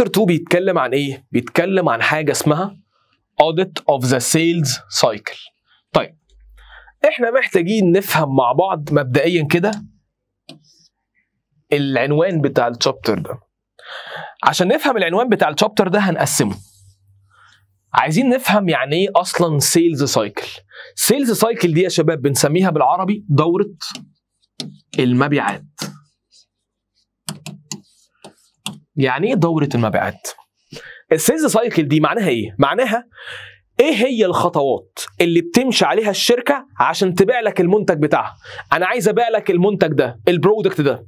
شابتر 2 بيتكلم عن ايه؟ بيتكلم عن حاجه اسمها audit of the sales cycle. طيب احنا محتاجين نفهم مع بعض مبدئيا كده العنوان بتاع الشابتر ده. عشان نفهم العنوان بتاع الشابتر ده هنقسمه. عايزين نفهم يعني ايه اصلا سيلز سايكل. سيلز سايكل دي يا شباب بنسميها بالعربي دوره المبيعات. يعني ايه دوره المبيعات السيلز سايكل دي معناها ايه معناها ايه هي الخطوات اللي بتمشي عليها الشركه عشان تبيع لك المنتج بتاعها انا عايز ابيع لك المنتج ده البرودكت ده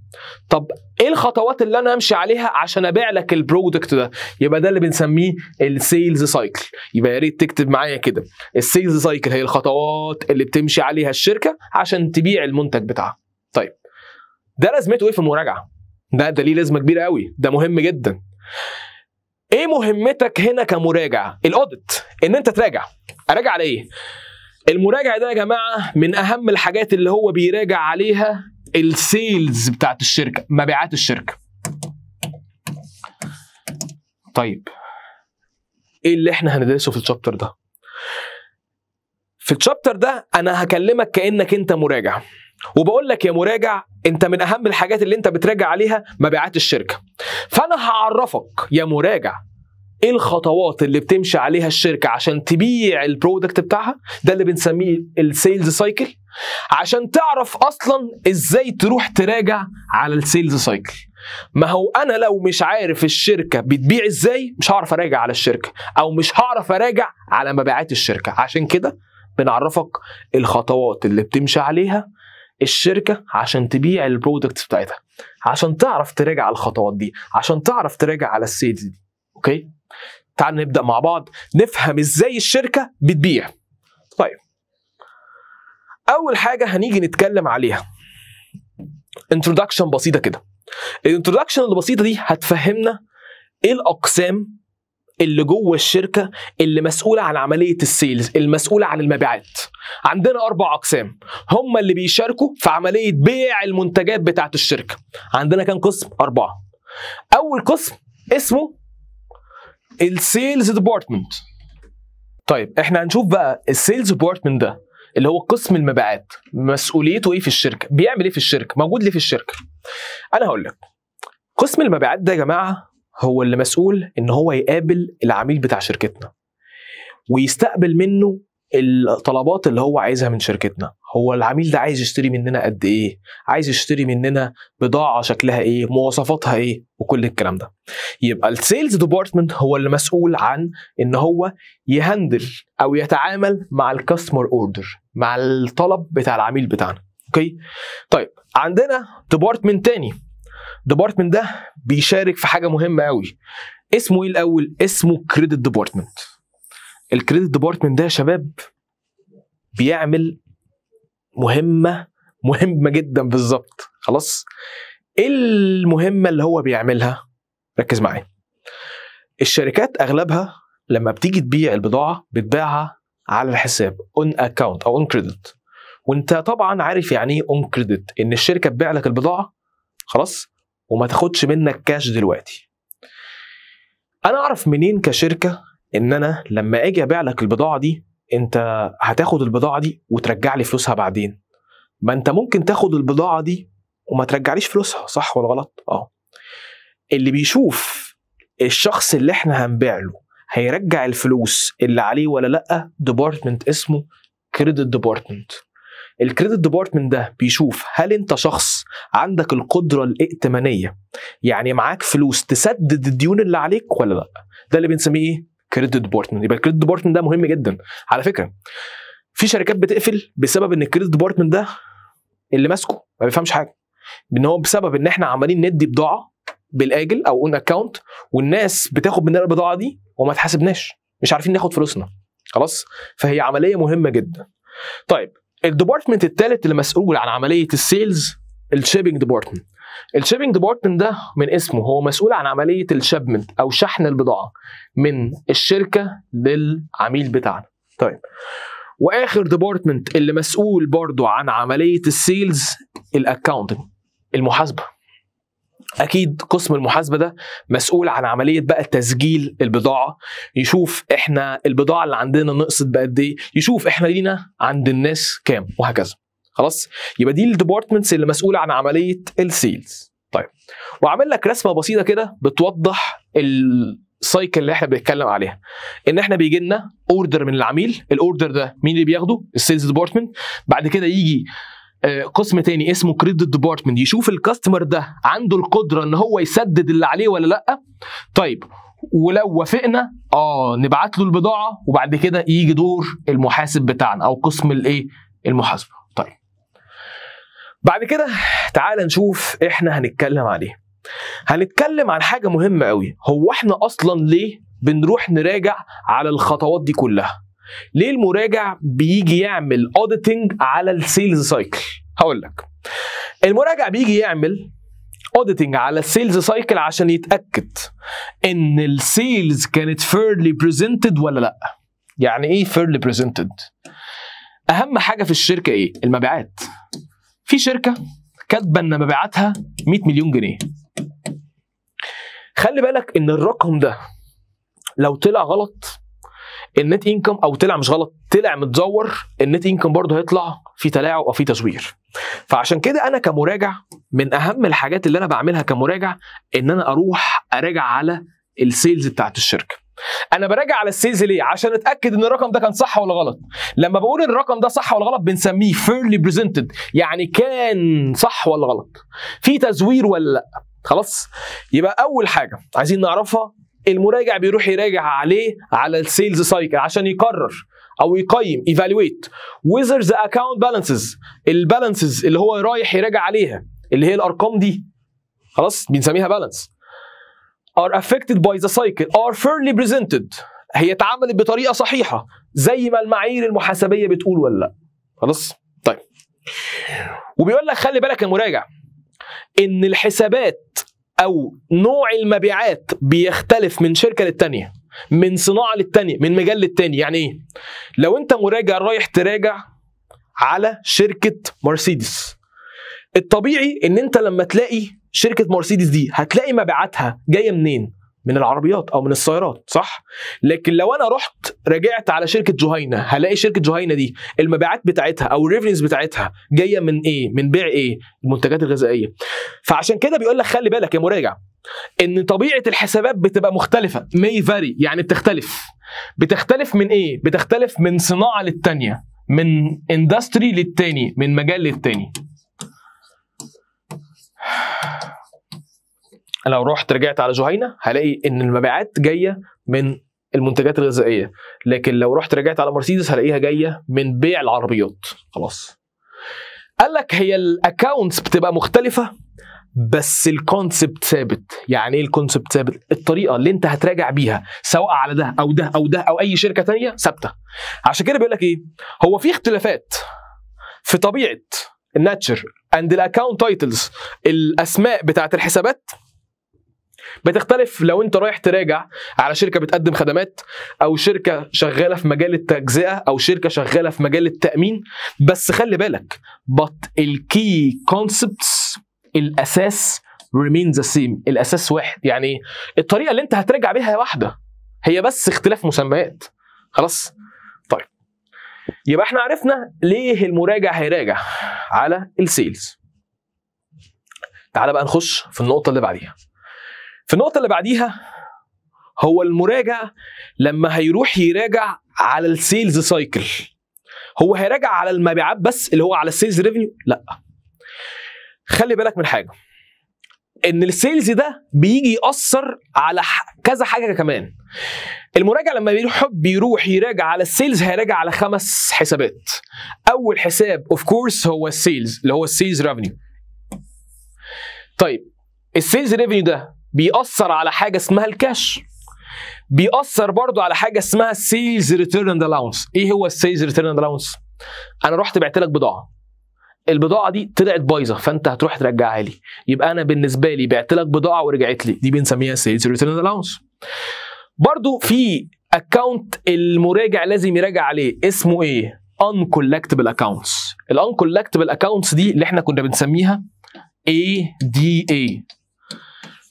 طب ايه الخطوات اللي انا امشي عليها عشان ابيع لك البرودكت ده يبقى ده اللي بنسميه السيلز سايكل يبقى يا ريت تكتب معايا كده السيلز سايكل هي الخطوات اللي بتمشي عليها الشركه عشان تبيع المنتج بتاعها طيب ده لازمته ايه في المراجعه ده ده ليه لازمه كبيره قوي ده مهم جدا ايه مهمتك هنا كمراجع الاوديت ان انت تراجع اراجع على ايه المراجع ده يا جماعه من اهم الحاجات اللي هو بيراجع عليها السيلز بتاعت الشركه مبيعات الشركه طيب ايه اللي احنا هندرسه في الشابتر ده في الشابتر ده انا هكلمك كانك انت مراجع وبقول لك يا مراجع انت من اهم الحاجات اللي انت بتراجع عليها مبيعات الشركه فانا هعرفك يا مراجع ايه الخطوات اللي بتمشي عليها الشركه عشان تبيع البرودكت بتاعها ده اللي بنسميه السيلز سايكل عشان تعرف اصلا ازاي تروح تراجع على السيلز سايكل ما هو انا لو مش عارف الشركه بتبيع ازاي مش هعرف اراجع على الشركه او مش هعرف اراجع على مبيعات الشركه عشان كده بنعرفك الخطوات اللي بتمشي عليها الشركه عشان تبيع البرودكتس بتاعتها عشان تعرف تراجع على الخطوات دي عشان تعرف تراجع على السيلز دي اوكي تعال نبدا مع بعض نفهم ازاي الشركه بتبيع طيب اول حاجه هنيجي نتكلم عليها انترودكشن بسيطه كده الانترودكشن البسيطه دي هتفهمنا ايه الاقسام اللي جوه الشركه اللي مسؤوله عن عمليه السيلز المسؤوله عن المبيعات عندنا اربع اقسام هم اللي بيشاركوا في عمليه بيع المنتجات بتاعه الشركه عندنا كام قسم اربعه اول قسم اسمه السيلز ديبارتمنت طيب احنا هنشوف بقى السيلز ديبارتمنت ده اللي هو قسم المبيعات مسؤوليته ايه في الشركه بيعمل ايه في الشركه موجود ليه في الشركه انا هقول لك قسم المبيعات ده يا جماعه هو اللي مسؤول ان هو يقابل العميل بتاع شركتنا ويستقبل منه الطلبات اللي هو عايزها من شركتنا هو العميل ده عايز يشتري مننا قد ايه عايز يشتري مننا بضاعه شكلها ايه مواصفاتها ايه وكل الكلام ده يبقى السيلز ديبارتمنت هو اللي مسؤول عن ان هو يهندل او يتعامل مع الكاستمر اوردر مع الطلب بتاع العميل بتاعنا اوكي طيب عندنا ديبارتمنت تاني الديبارتمنت ده بيشارك في حاجه مهمه قوي اسمه ايه الاول اسمه كريدت ديبارتمنت الكريدت ديبارتمنت ده يا شباب بيعمل مهمه مهمه جدا بالظبط خلاص المهمه اللي هو بيعملها ركز معايا الشركات اغلبها لما بتيجي تبيع البضاعه بتبيعها على الحساب اون اكاونت او اون كريدت وانت طبعا عارف يعني ايه اون كريدت ان الشركه تبيع لك البضاعه خلاص وما تاخدش منك كاش دلوقتي انا اعرف منين كشركه ان انا لما اجي ابيع لك البضاعه دي انت هتاخد البضاعه دي وترجع لي فلوسها بعدين ما انت ممكن تاخد البضاعه دي وما ترجعليش فلوسها صح ولا غلط اه اللي بيشوف الشخص اللي احنا هنبيع له هيرجع الفلوس اللي عليه ولا لا ديبارتمنت اسمه كريدت ديبارتمنت الكريدت ديبارتمنت ده بيشوف هل انت شخص عندك القدره الائتمانيه يعني معاك فلوس تسدد الديون اللي عليك ولا لا ده اللي بنسميه ايه كريدت ديبارتمنت يبقى الكريدت ديبارتمنت ده مهم جدا على فكره في شركات بتقفل بسبب ان الكريدت ديبارتمنت ده اللي ماسكه ما بيفهمش حاجه ان هو بسبب ان احنا عمالين ندي بضاعه بالاجل او اون اكونت والناس بتاخد مننا البضاعه دي وما تحاسبناش مش عارفين ناخد فلوسنا خلاص فهي عمليه مهمه جدا طيب الديبارتمنت الثالث اللي مسؤول عن عمليه السيلز الشيبنج ديبارتمنت الشيبنج ديبارتمنت ده من اسمه هو مسؤول عن عمليه الشبمنت او شحن البضاعه من الشركه للعميل بتاعنا طيب واخر ديبارتمنت اللي مسؤول برضو عن عمليه السيلز الاكاونتنج المحاسبه اكيد قسم المحاسبه ده مسؤول عن عمليه بقى تسجيل البضاعه يشوف احنا البضاعه اللي عندنا نقصت بقد ايه يشوف احنا لينا عند الناس كام وهكذا خلاص يبقى دي الديبارتمنتس اللي مسؤوله عن عمليه السيلز طيب وعامل لك رسمه بسيطه كده بتوضح السايكل اللي احنا بنتكلم عليها ان احنا بيجي لنا اوردر من العميل الاوردر ده مين اللي بياخده السيلز ديبارتمنت بعد كده يجي آه، قسم تاني اسمه كريدت ديبارتمنت يشوف الكاستمر ده عنده القدره ان هو يسدد اللي عليه ولا لا طيب ولو وافقنا اه نبعت له البضاعه وبعد كده يجي دور المحاسب بتاعنا او قسم الايه المحاسبه بعد كده تعال نشوف احنا هنتكلم عن ايه هنتكلم عن حاجه مهمه قوي هو احنا اصلا ليه بنروح نراجع على الخطوات دي كلها ليه المراجع بيجي يعمل اوديتنج على السيلز سايكل هقول لك المراجع بيجي يعمل اوديتنج على السيلز سايكل عشان يتاكد ان السيلز كانت فيرلي بريزنتد ولا لا يعني ايه فيرلي بريزنتد اهم حاجه في الشركه ايه المبيعات في شركه كاتبه ان مبيعاتها 100 مليون جنيه خلي بالك ان الرقم ده لو طلع غلط النت انكم او طلع مش غلط طلع متزور النت انكم برضه هيطلع في تلاعب او في تزوير فعشان كده انا كمراجع من اهم الحاجات اللي انا بعملها كمراجع ان انا اروح اراجع على السيلز بتاعت الشركه انا براجع على السيلز ليه عشان اتاكد ان الرقم ده كان صح ولا غلط لما بقول ان الرقم ده صح ولا غلط بنسميه فيرلي بريزنتد يعني كان صح ولا غلط في تزوير ولا لا خلاص يبقى اول حاجه عايزين نعرفها المراجع بيروح يراجع عليه على السيلز سايكل عشان يقرر او يقيم ايفالويت ويذر ذا اكاونت بالانسز البالانسز اللي هو رايح يراجع عليها اللي هي الارقام دي خلاص بنسميها بالانس are affected by the cycle are fairly presented هي اتعملت بطريقه صحيحه زي ما المعايير المحاسبيه بتقول ولا لا خلاص طيب وبيقول لك خلي بالك يا مراجع ان الحسابات او نوع المبيعات بيختلف من شركه للتانيه من صناعه للتانيه من مجال للتاني يعني ايه لو انت مراجع رايح تراجع على شركه مرسيدس الطبيعي ان انت لما تلاقي شركه مرسيدس دي هتلاقي مبيعاتها جايه منين من العربيات او من السيارات صح لكن لو انا رحت رجعت على شركه جهينه هلاقي شركه جهينه دي المبيعات بتاعتها او الريفنس بتاعتها جايه من ايه من بيع ايه المنتجات الغذائيه فعشان كده بيقول لك خلي بالك يا مراجع ان طبيعه الحسابات بتبقى مختلفه مي فاري يعني بتختلف بتختلف من ايه بتختلف من صناعه للتانيه من اندستري للتاني من مجال للتاني لو رحت رجعت على جهينه هلاقي ان المبيعات جايه من المنتجات الغذائيه لكن لو رحت رجعت على مرسيدس هلاقيها جايه من بيع العربيات خلاص قال لك هي الاكونتس بتبقى مختلفه بس الكونسبت ثابت يعني ايه الكونسبت ثابت الطريقه اللي انت هتراجع بيها سواء على ده او ده او ده او اي شركه تانية ثابته عشان كده بيقول لك ايه هو في اختلافات في طبيعه الناتشر اند الاكونت تايتلز الاسماء بتاعه الحسابات بتختلف لو انت رايح تراجع على شركه بتقدم خدمات او شركه شغاله في مجال التجزئه او شركه شغاله في مجال التامين بس خلي بالك but الكي كونسبتس الاساس ريمين the same الاساس واحد يعني الطريقه اللي انت هترجع بيها واحده هي بس اختلاف مسميات خلاص طيب يبقى احنا عرفنا ليه المراجع هيراجع على السيلز تعال بقى نخش في النقطه اللي بعديها في النقطة اللي بعديها هو المراجع لما هيروح يراجع على السيلز سايكل هو هيراجع على المبيعات بس اللي هو على السيلز ريفينيو لا خلي بالك من حاجه ان السيلز ده بيجي ياثر على كذا حاجه كمان المراجع لما بيحب يروح يراجع على السيلز هيراجع على خمس حسابات اول حساب اوف كورس هو السيلز اللي هو السيلز ريفينيو طيب السيلز ريفينيو ده بيأثر على حاجه اسمها الكاش بيأثر برضو على حاجه اسمها السيلز ريتيرن الاونس ايه هو السيلز ريتيرن الاونس انا رحت بعت لك بضاعه البضاعه دي طلعت بايظه فانت هتروح ترجعها لي يبقى انا بالنسبه لي بعت لك بضاعه ورجعت لي دي بنسميها سيلز ريتيرن الاونس برضو في اكونت المراجع لازم يراجع عليه اسمه ايه uncollectible accounts الانكولكتبل اكونتس دي اللي احنا كنا بنسميها ADA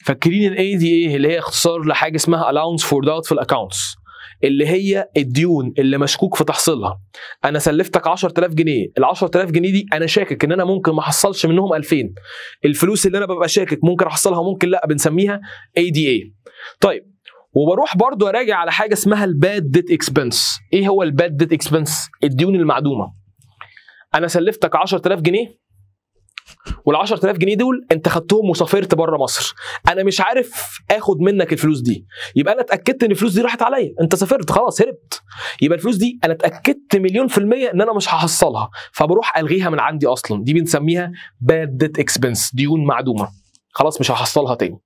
فاكرين الاي دي ايه اللي هي اختصار لحاجه اسمها allowance for doubtful accounts اللي هي الديون اللي مشكوك في تحصيلها انا سلفتك 10000 جنيه ال 10000 جنيه دي انا شاكك ان انا ممكن ما احصلش منهم 2000 الفلوس اللي انا ببقى شاكك ممكن احصلها ممكن لا بنسميها اي دي اي طيب وبروح برضو اراجع على حاجه اسمها الباد ديت اكسبنس ايه هو الباد ديت اكسبنس الديون المعدومه انا سلفتك 10000 جنيه وال 10000 جنيه دول انت خدتهم وسافرت بره مصر انا مش عارف اخد منك الفلوس دي يبقى انا اتاكدت ان الفلوس دي راحت عليا انت سافرت خلاص هربت يبقى الفلوس دي انا اتاكدت مليون في الميه ان انا مش هحصلها فبروح الغيها من عندي اصلا دي بنسميها باد اكسبنس ديون معدومه خلاص مش هحصلها تاني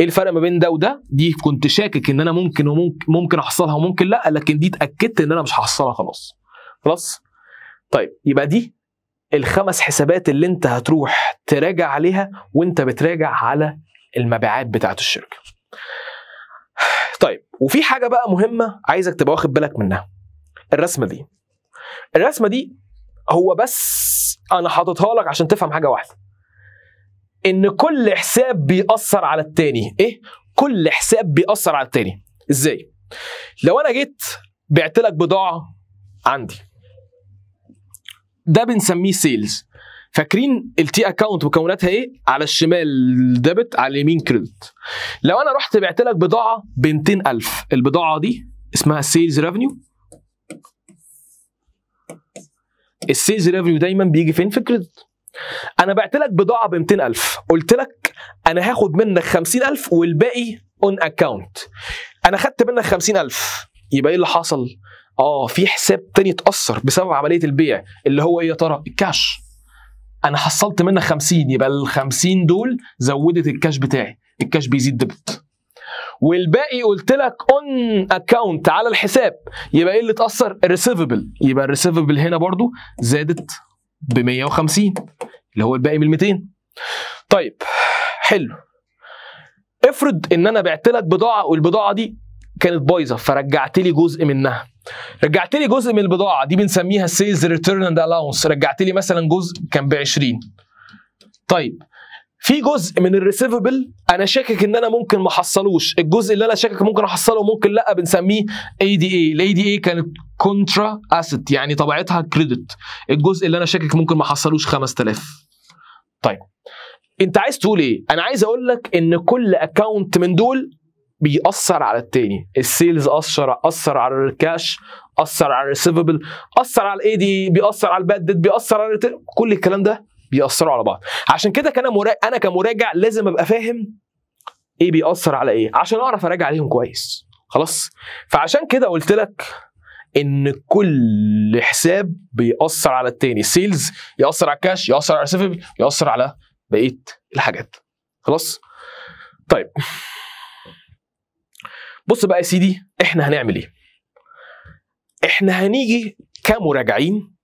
ايه الفرق ما بين ده وده دي كنت شاكك ان انا ممكن وممكن ممكن احصلها وممكن لا لكن دي اتاكدت ان انا مش هحصلها خلاص خلاص طيب يبقى دي الخمس حسابات اللي انت هتروح تراجع عليها وانت بتراجع على المبيعات بتاعت الشركه طيب وفي حاجه بقى مهمه عايزك تبقى واخد بالك منها الرسمه دي الرسمه دي هو بس انا حاططها لك عشان تفهم حاجه واحده ان كل حساب بيأثر على التاني ايه كل حساب بيأثر على التاني ازاي لو انا جيت بعت لك بضاعه عندي ده بنسميه سيلز فاكرين التي اكونت مكوناتها ايه على الشمال ديبت على اليمين كريدت لو انا رحت بعت لك بضاعه ب 200000 البضاعه دي اسمها سيلز ريفينيو السيلز ريفينيو دايما بيجي فين في الكريدت انا بعت لك بضاعه ب 200000 قلت لك انا هاخد منك 50000 والباقي اون اكونت انا خدت منك 50000 يبقى ايه اللي حصل اه في حساب تاني اتاثر بسبب عمليه البيع اللي هو ايه يا ترى الكاش انا حصلت منك 50 يبقى ال 50 دول زودت الكاش بتاعي الكاش بيزيد ديبت والباقي قلت لك اون اكونت على الحساب يبقى ايه اللي اتاثر الريسيفبل يبقى الريسيفبل هنا برضو زادت ب 150 اللي هو الباقي من 200 طيب حلو افرض ان انا بعت لك بضاعه والبضاعه دي كانت بايظه فرجعت لي جزء منها رجعت لي جزء من البضاعه دي بنسميها السيلز ريتيرن اند الاونس رجعت لي مثلا جزء كان ب 20 طيب في جزء من الريسيفبل انا شاكك ان انا ممكن ما احصلوش الجزء اللي انا شاكك ممكن احصله وممكن لا بنسميه اي دي اي الاي دي اي كانت كونترا اسيت يعني طبيعتها كريدت الجزء اللي انا شاكك ممكن ما احصلوش 5000 طيب انت عايز تقول ايه انا عايز اقول لك ان كل اكونت من دول بيأثر على التاني السيلز أثر أثر على الكاش أثر على الريسيفبل أثر على الإي دي بيأثر على الباد ديت بيأثر على كل الكلام ده بيأثروا على بعض عشان كده كان أنا كمراجع لازم أبقى فاهم إيه بيأثر على إيه عشان أعرف أراجع عليهم كويس خلاص فعشان كده قلت لك ان كل حساب بيأثر على التاني سيلز يأثر على الكاش يأثر على الريسيفبل يأثر على بقيه الحاجات خلاص طيب بص بقى يا سيدي احنا هنعمل ايه احنا هنيجي كمراجعين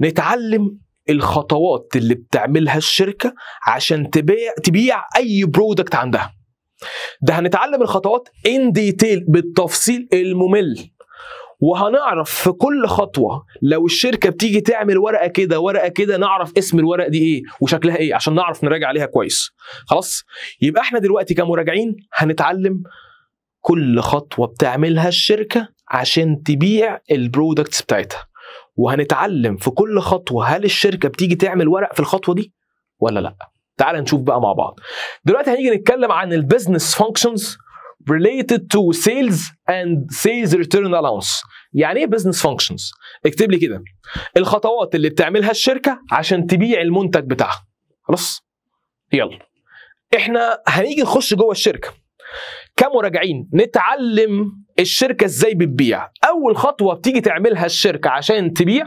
نتعلم الخطوات اللي بتعملها الشركه عشان تبيع تبيع اي برودكت عندها ده هنتعلم الخطوات ان ديتيل بالتفصيل الممل وهنعرف في كل خطوه لو الشركه بتيجي تعمل ورقه كده ورقه كده نعرف اسم الورقه دي ايه وشكلها ايه عشان نعرف نراجع عليها كويس خلاص يبقى احنا دلوقتي كمراجعين هنتعلم كل خطوه بتعملها الشركه عشان تبيع البرودكتس بتاعتها وهنتعلم في كل خطوه هل الشركه بتيجي تعمل ورق في الخطوه دي ولا لا تعال نشوف بقى مع بعض دلوقتي هنيجي نتكلم عن البيزنس فانكشنز related to sales and sales return allowance يعني ايه business functions اكتب لي كده الخطوات اللي بتعملها الشركه عشان تبيع المنتج بتاعها خلاص يلا احنا هنيجي نخش جوه الشركه كمراجعين نتعلم الشركة ازاي بتبيع اول خطوة بتيجي تعملها الشركة عشان تبيع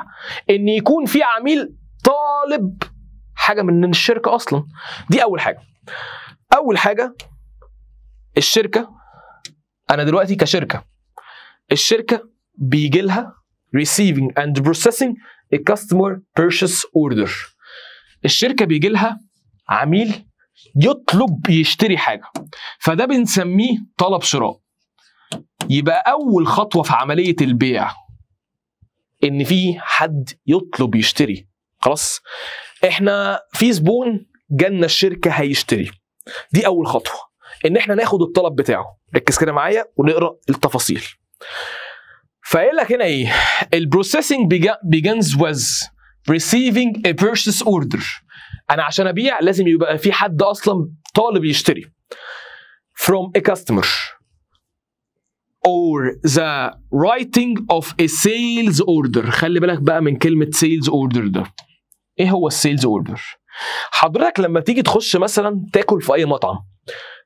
ان يكون في عميل طالب حاجة من الشركة اصلا دي اول حاجة اول حاجة الشركة انا دلوقتي كشركة الشركة بيجي لها receiving and processing a customer purchase order الشركة بيجي لها عميل يطلب يشتري حاجه فده بنسميه طلب شراء يبقى اول خطوه في عمليه البيع ان في حد يطلب يشتري خلاص احنا في زبون جالنا الشركه هيشتري دي اول خطوه ان احنا ناخد الطلب بتاعه ركز كده معايا ونقرا التفاصيل فقال لك هنا ايه البروسيسنج بيجنز وز receiving a purchase order انا عشان ابيع لازم يبقى في حد اصلا طالب يشتري from a customer or the writing of a sales order خلي بالك بقى من كلمة sales order ده ايه هو السيلز اوردر حضرتك لما تيجي تخش مثلا تاكل في اي مطعم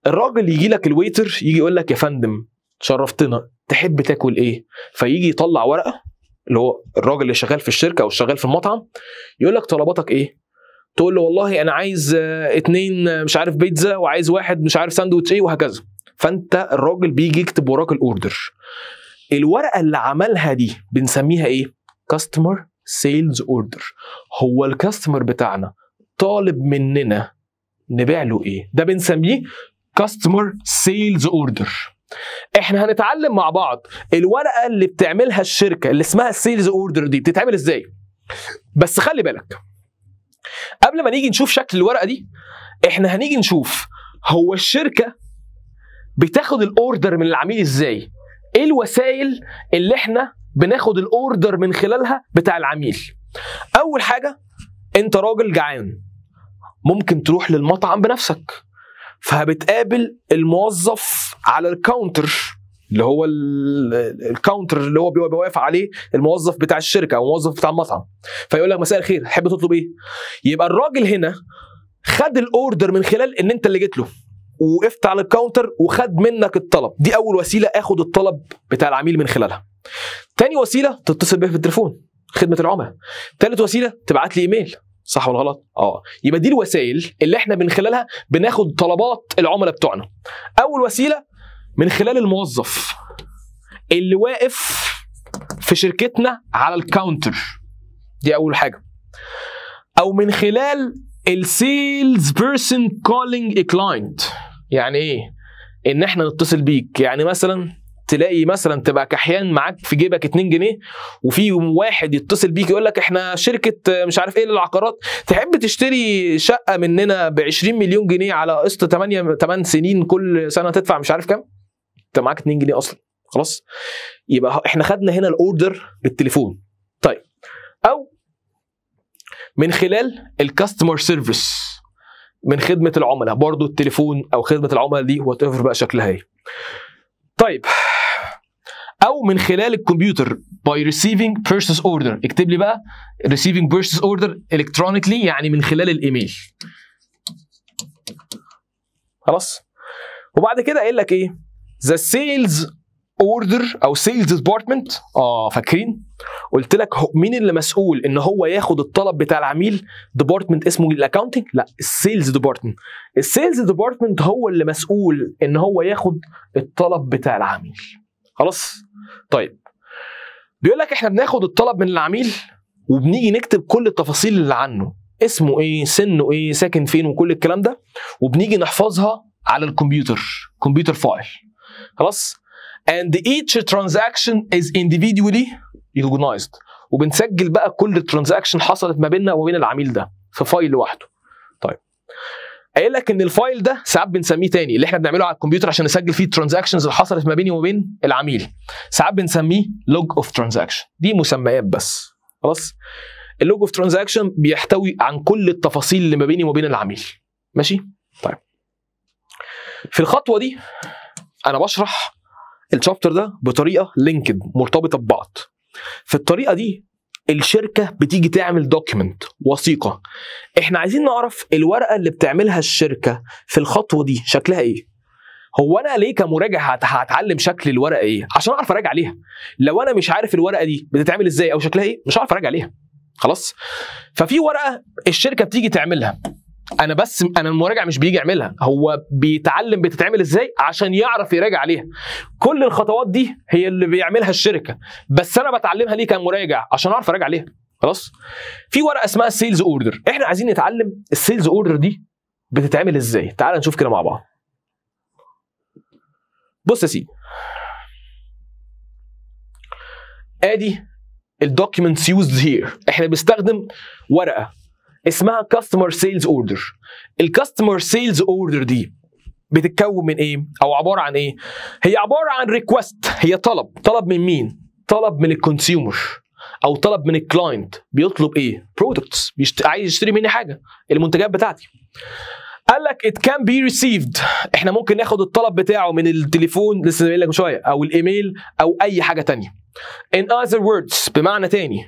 الراجل يجي لك الويتر يجي يقول لك يا فندم شرفتنا تحب تاكل ايه فيجي يطلع ورقه اللي هو الراجل اللي شغال في الشركه او شغال في المطعم يقول لك طلباتك ايه تقول له والله انا عايز آه، اتنين آه، مش عارف بيتزا وعايز واحد مش عارف ساندوتش ايه وهكذا فانت الراجل بيجي يكتب وراك الاوردر الورقه اللي عملها دي بنسميها ايه كاستمر سيلز اوردر هو الكاستمر بتاعنا طالب مننا نبيع له ايه ده بنسميه كاستمر سيلز اوردر احنا هنتعلم مع بعض الورقه اللي بتعملها الشركه اللي اسمها السيلز اوردر دي بتتعمل ازاي بس خلي بالك قبل ما نيجي نشوف شكل الورقه دي احنا هنيجي نشوف هو الشركه بتاخد الاوردر من العميل ازاي ايه الوسائل اللي احنا بناخد الاوردر من خلالها بتاع العميل اول حاجه انت راجل جعان ممكن تروح للمطعم بنفسك فبتقابل الموظف على الكاونتر اللي هو الكاونتر اللي هو بيبقى واقف عليه الموظف بتاع الشركه او الموظف بتاع المطعم فيقول لك مساء الخير تحب تطلب ايه يبقى الراجل هنا خد الاوردر من خلال ان انت اللي جيت له وقفت على الكاونتر وخد منك الطلب دي اول وسيله اخد الطلب بتاع العميل من خلالها تاني وسيله تتصل بيها في التليفون خدمه العملاء تالت وسيله تبعت لي ايميل صح ولا غلط؟ اه يبقى دي الوسائل اللي احنا من خلالها بناخد طلبات العملاء بتوعنا. اول وسيله من خلال الموظف اللي واقف في شركتنا على الكاونتر دي اول حاجه او من خلال السيلز بيرسون كولينج كلاينت يعني ايه ان احنا نتصل بيك يعني مثلا تلاقي مثلا تبقى كحيان معاك في جيبك 2 جنيه وفي واحد يتصل بيك يقول لك احنا شركه مش عارف ايه للعقارات تحب تشتري شقه مننا ب 20 مليون جنيه على قسط 8 8 سنين كل سنه تدفع مش عارف كام انت معاك 2 جنيه اصلا خلاص يبقى احنا خدنا هنا الاوردر بالتليفون طيب او من خلال الكاستمر سيرفيس من خدمه العملاء برضو التليفون او خدمه العملاء دي وات ايفر بقى شكلها ايه طيب او من خلال الكمبيوتر باي receiving purchase اوردر اكتب لي بقى receiving purchase اوردر الكترونيكلي يعني من خلال الايميل خلاص وبعد كده قايل لك ايه ذا سيلز اوردر او سيلز ديبارتمنت اه فاكرين قلت لك مين اللي مسؤول ان هو ياخد الطلب بتاع العميل ديبارتمنت اسمه الاكاونتنج لا السيلز ديبارتمنت السيلز ديبارتمنت هو اللي مسؤول ان هو ياخد الطلب بتاع العميل خلاص طيب بيقول لك احنا بناخد الطلب من العميل وبنيجي نكتب كل التفاصيل اللي عنه اسمه ايه سنه ايه ساكن فين وكل الكلام ده وبنيجي نحفظها على الكمبيوتر كمبيوتر فايل خلاص and each transaction is individually recognized وبنسجل بقى كل ترانزاكشن حصلت ما بيننا وما بين العميل ده في فايل لوحده طيب قايل لك ان الفايل ده ساعات بنسميه تاني اللي احنا بنعمله على الكمبيوتر عشان نسجل فيه الترانزاكشنز اللي حصلت ما بيني وما بين العميل ساعات بنسميه لوج اوف ترانزاكشن دي مسميات بس خلاص اللوج اوف ترانزاكشن بيحتوي عن كل التفاصيل اللي ما بيني وما بين العميل ماشي طيب في الخطوه دي انا بشرح الشابتر ده بطريقه لينكد مرتبطه ببعض في الطريقه دي الشركه بتيجي تعمل دوكيمنت وثيقه احنا عايزين نعرف الورقه اللي بتعملها الشركه في الخطوه دي شكلها ايه هو انا ليه كمراجع هتعلم شكل الورقه ايه عشان اعرف اراجع عليها لو انا مش عارف الورقه دي بتتعمل ازاي او شكلها ايه مش هعرف اراجع عليها خلاص ففي ورقه الشركه بتيجي تعملها انا بس انا المراجع مش بيجي يعملها هو بيتعلم بتتعمل ازاي عشان يعرف يراجع عليها كل الخطوات دي هي اللي بيعملها الشركه بس انا بتعلمها ليه كمراجع عشان اعرف اراجع عليها خلاص في ورقه اسمها السيلز اوردر احنا عايزين نتعلم السيلز اوردر دي بتتعمل ازاي تعال نشوف كده مع بعض بص يا سيدي ادي الدوكيومنتس يوزد هير احنا بنستخدم ورقه اسمها كاستمر سيلز اوردر الكاستمر سيلز اوردر دي بتتكون من ايه او عباره عن ايه هي عباره عن ريكوست هي طلب طلب من مين طلب من الكونسيومر او طلب من الكلاينت بيطلب ايه برودكتس بيشت... عايز يشتري مني حاجه المنتجات بتاعتي قال لك ات كان بي ريسيفد احنا ممكن ناخد الطلب بتاعه من التليفون لسه قايل لك شويه او الايميل او اي حاجه تانية ان اذر وردز بمعنى تاني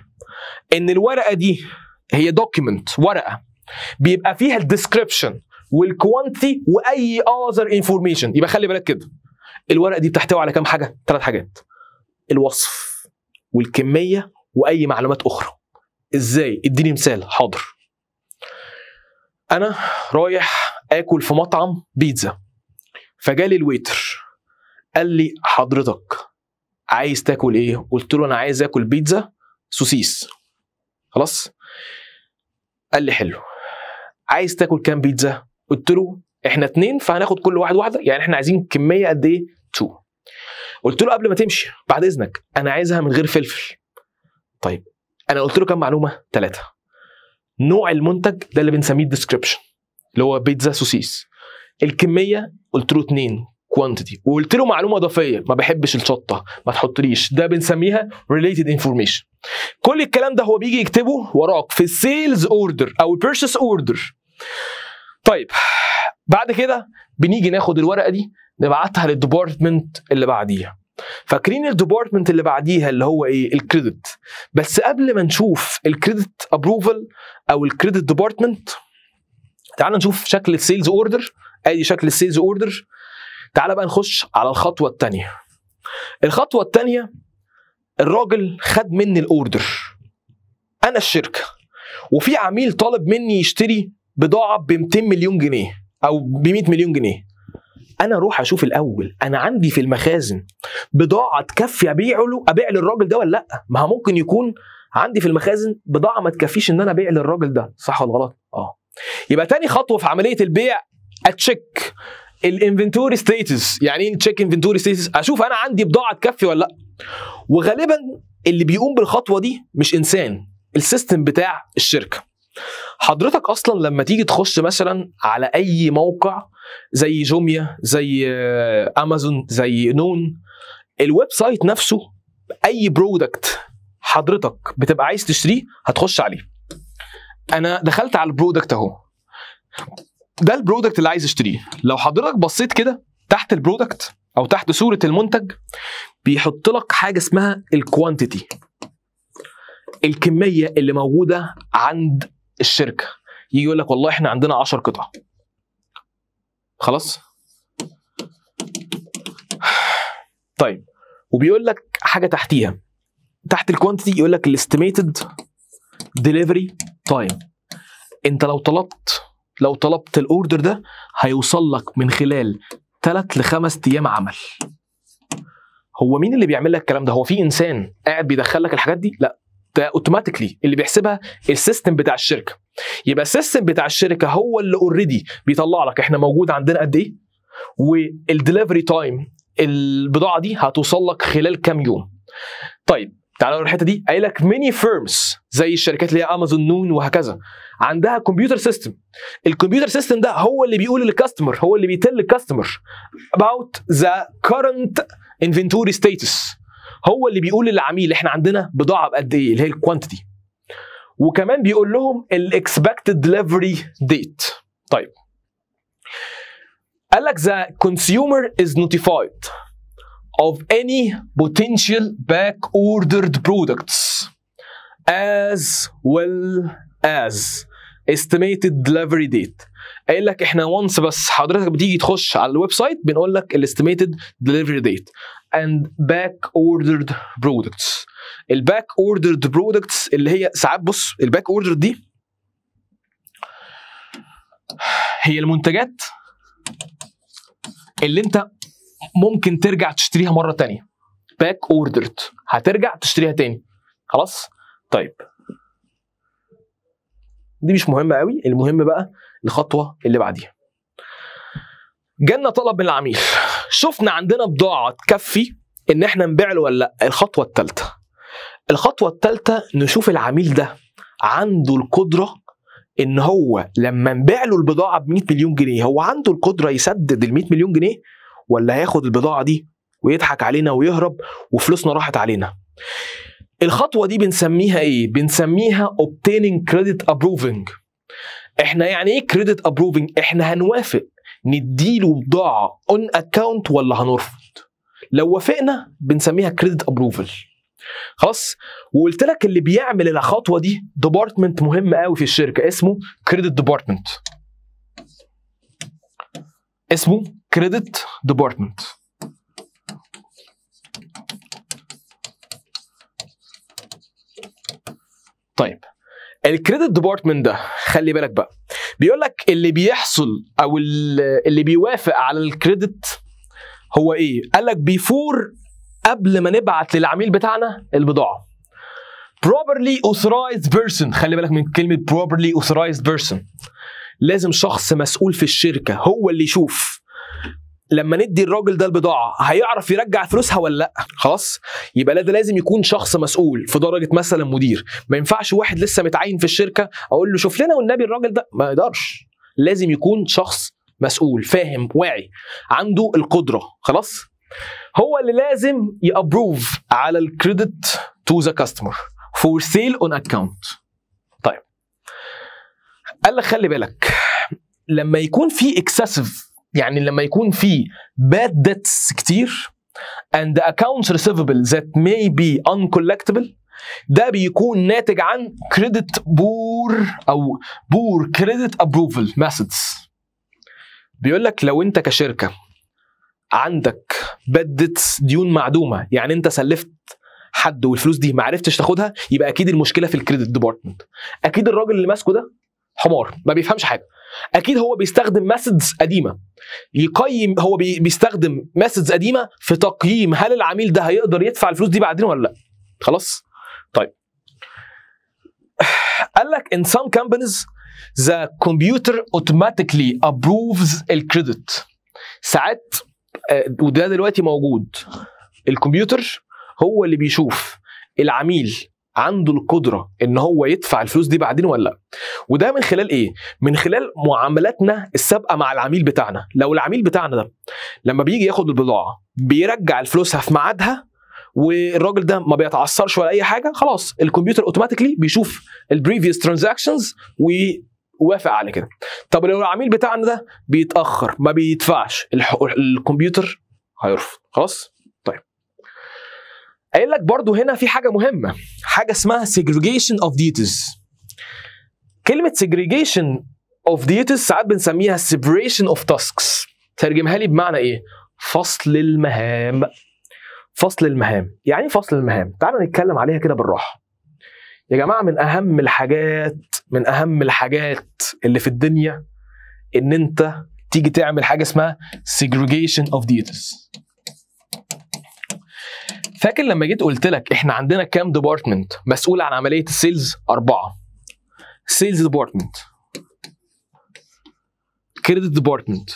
ان الورقه دي هي دوكيمنت ورقه بيبقى فيها الديسكربشن والكوانتي واي اذر انفورميشن يبقى خلي بالك كده الورقه دي بتحتوي على كام حاجه ثلاث حاجات الوصف والكميه واي معلومات اخرى ازاي اديني مثال حاضر انا رايح اكل في مطعم بيتزا فجالي الويتر قال لي حضرتك عايز تاكل ايه قلت له انا عايز اكل بيتزا سوسيس خلاص قال لي حلو عايز تاكل كام بيتزا قلت له احنا اتنين فهناخد كل واحد واحده يعني احنا عايزين كميه قد ايه تو قلت له قبل ما تمشي بعد اذنك انا عايزها من غير فلفل طيب انا قلت له كام معلومه ثلاثه نوع المنتج ده اللي بنسميه الديسكربشن اللي هو بيتزا سوسيس الكميه قلت له اتنين كوانتيتي وقلت له معلومه اضافيه ما بحبش الشطه ما تحطليش ده بنسميها ريليتد انفورميشن كل الكلام ده هو بيجي يكتبه وراك في السيلز اوردر او البيرشس اوردر طيب بعد كده بنيجي ناخد الورقه دي نبعتها للديبارتمنت اللي بعديها فاكرين الديبارتمنت اللي بعديها اللي هو ايه الكريدت بس قبل ما نشوف الكريدت ابروفل او الكريدت ديبارتمنت تعال نشوف شكل السيلز اوردر ادي شكل السيلز اوردر تعال بقى نخش على الخطوه الثانيه الخطوه الثانيه الراجل خد مني الاوردر انا الشركه وفي عميل طالب مني يشتري بضاعه ب 200 مليون جنيه او ب 100 مليون جنيه انا اروح اشوف الاول انا عندي في المخازن بضاعه تكفي ابيع له ابيع للراجل ده ولا لا ما ممكن يكون عندي في المخازن بضاعه ما تكفيش ان انا ابيع للراجل ده صح ولا غلط اه يبقى تاني خطوه في عمليه البيع اتشيك الانفنتوري ستيتس يعني ايه تشيك انفنتوري ستيتس اشوف انا عندي بضاعه تكفي ولا لا وغالبا اللي بيقوم بالخطوه دي مش انسان السيستم بتاع الشركه حضرتك اصلا لما تيجي تخش مثلا على اي موقع زي جوميا زي امازون زي نون الويب سايت نفسه اي برودكت حضرتك بتبقى عايز تشتريه هتخش عليه انا دخلت على البرودكت اهو ده البرودكت اللي عايز اشتريه لو حضرتك بصيت كده تحت البرودكت او تحت صوره المنتج بيحط لك حاجه اسمها الكوانتيتي الكميه اللي موجوده عند الشركه يجي يقول لك والله احنا عندنا 10 قطع خلاص طيب وبيقول لك حاجه تحتيها تحت الكوانتيتي يقول لك الاستيميتد ديليفري تايم انت لو طلبت لو طلبت الاوردر ده هيوصل لك من خلال 3 ل 5 ايام عمل هو مين اللي بيعمل لك الكلام ده هو في انسان قاعد بيدخل لك الحاجات دي لا ده اوتوماتيكلي اللي بيحسبها السيستم بتاع الشركه يبقى السيستم بتاع الشركه هو اللي اوريدي بيطلع لك احنا موجود عندنا قد ايه والدليفري تايم البضاعه دي هتوصل لك خلال كام يوم طيب تعالوا الحته دي قايل لك ميني فيرمز زي الشركات اللي هي امازون نون وهكذا عندها كمبيوتر سيستم الكمبيوتر سيستم ده هو اللي بيقول للكاستمر هو اللي بيتل الكاستمر اباوت ذا current انفنتوري ستيتس هو اللي بيقول للعميل احنا عندنا بضاعه بقد ايه اللي هي الكوانتيتي وكمان بيقول لهم الاكسبكتد ديليفري ديت طيب قال لك the consumer is notified of any potential back ordered products as well as estimated delivery date قايل لك احنا وانس بس حضرتك بتيجي تخش على الويب سايت بنقول لك الاستيميتد ديليفري ديت اند باك اوردرد برودكتس الباك اوردرد برودكتس اللي هي ساعات بص الباك اوردر دي هي المنتجات اللي انت ممكن ترجع تشتريها مره تانية باك اوردرد هترجع تشتريها تاني خلاص طيب دي مش مهمه قوي المهم بقى الخطوه اللي بعديها جالنا طلب من العميل شفنا عندنا بضاعه تكفي ان احنا نبيع له ولا لا الخطوه الثالثه الخطوه الثالثه نشوف العميل ده عنده القدره ان هو لما نبيع له البضاعه ب 100 مليون جنيه هو عنده القدره يسدد ال 100 مليون جنيه ولا هياخد البضاعه دي ويضحك علينا ويهرب وفلوسنا راحت علينا الخطوه دي بنسميها ايه بنسميها obtaining credit approving احنا يعني ايه كريدت ابروفنج احنا هنوافق نديله بضاعه اون اكاونت ولا هنرفض لو وافقنا بنسميها كريدت ابروفل خلاص وقلت لك اللي بيعمل الخطوه دي ديبارتمنت مهم قوي في الشركه اسمه كريدت ديبارتمنت اسمه كريدت ديبارتمنت طيب الكريدت ديبارتمنت ده خلي بالك بقى بيقول لك اللي بيحصل او اللي بيوافق على الكريدت هو ايه قال لك بيفور قبل ما نبعت للعميل بتاعنا البضاعه properly authorized person خلي بالك من كلمه properly authorized person لازم شخص مسؤول في الشركه هو اللي يشوف لما ندي الراجل ده البضاعه هيعرف يرجع فلوسها ولا لا خلاص يبقى ده لازم يكون شخص مسؤول في درجه مثلا مدير ما ينفعش واحد لسه متعين في الشركه اقول له شوف لنا والنبي الراجل ده ما يقدرش لازم يكون شخص مسؤول فاهم واعي عنده القدره خلاص هو اللي لازم يابروف على الكريدت تو ذا كاستمر فور سيل اون اكونت طيب قال لك خلي بالك لما يكون في اكسسيف يعني لما يكون في باد debts كتير and accounts receivable that may be uncollectible ده بيكون ناتج عن credit بور او بور credit approval methods بيقول لك لو انت كشركه عندك باد ديتس ديون معدومه يعني انت سلفت حد والفلوس دي ما عرفتش تاخدها يبقى اكيد المشكله في الكريدت ديبارتمنت اكيد الراجل اللي ماسكه ده حمار ما بيفهمش حاجه اكيد هو بيستخدم ميثودز قديمه يقيم هو بيستخدم ميثودز قديمه في تقييم هل العميل ده هيقدر يدفع الفلوس دي بعدين ولا لا خلاص طيب قال لك in some companies the computer automatically approves الكريدت ساعات آه، وده دلوقتي موجود الكمبيوتر هو اللي بيشوف العميل عنده القدره ان هو يدفع الفلوس دي بعدين ولا لا وده من خلال ايه من خلال معاملاتنا السابقه مع العميل بتاعنا لو العميل بتاعنا ده لما بيجي ياخد البضاعه بيرجع الفلوسها في ميعادها والراجل ده ما بيتعثرش ولا اي حاجه خلاص الكمبيوتر اوتوماتيكلي بيشوف البريفيوس ترانزاكشنز ووافق على كده طب لو العميل بتاعنا ده بيتاخر ما بيدفعش الكمبيوتر هيرفض خلاص قايل لك برضو هنا في حاجه مهمه حاجه اسمها segregation of deities كلمه segregation of deities ساعات بنسميها separation of tasks ترجمها لي بمعنى ايه فصل المهام فصل المهام يعني ايه فصل المهام تعالوا نتكلم عليها كده بالراحه يا جماعه من اهم الحاجات من اهم الحاجات اللي في الدنيا ان انت تيجي تعمل حاجه اسمها segregation of deities فاكر لما جيت قلت لك احنا عندنا كام ديبارتمنت مسؤول عن عمليه السيلز اربعه سيلز ديبارتمنت كريدت ديبارتمنت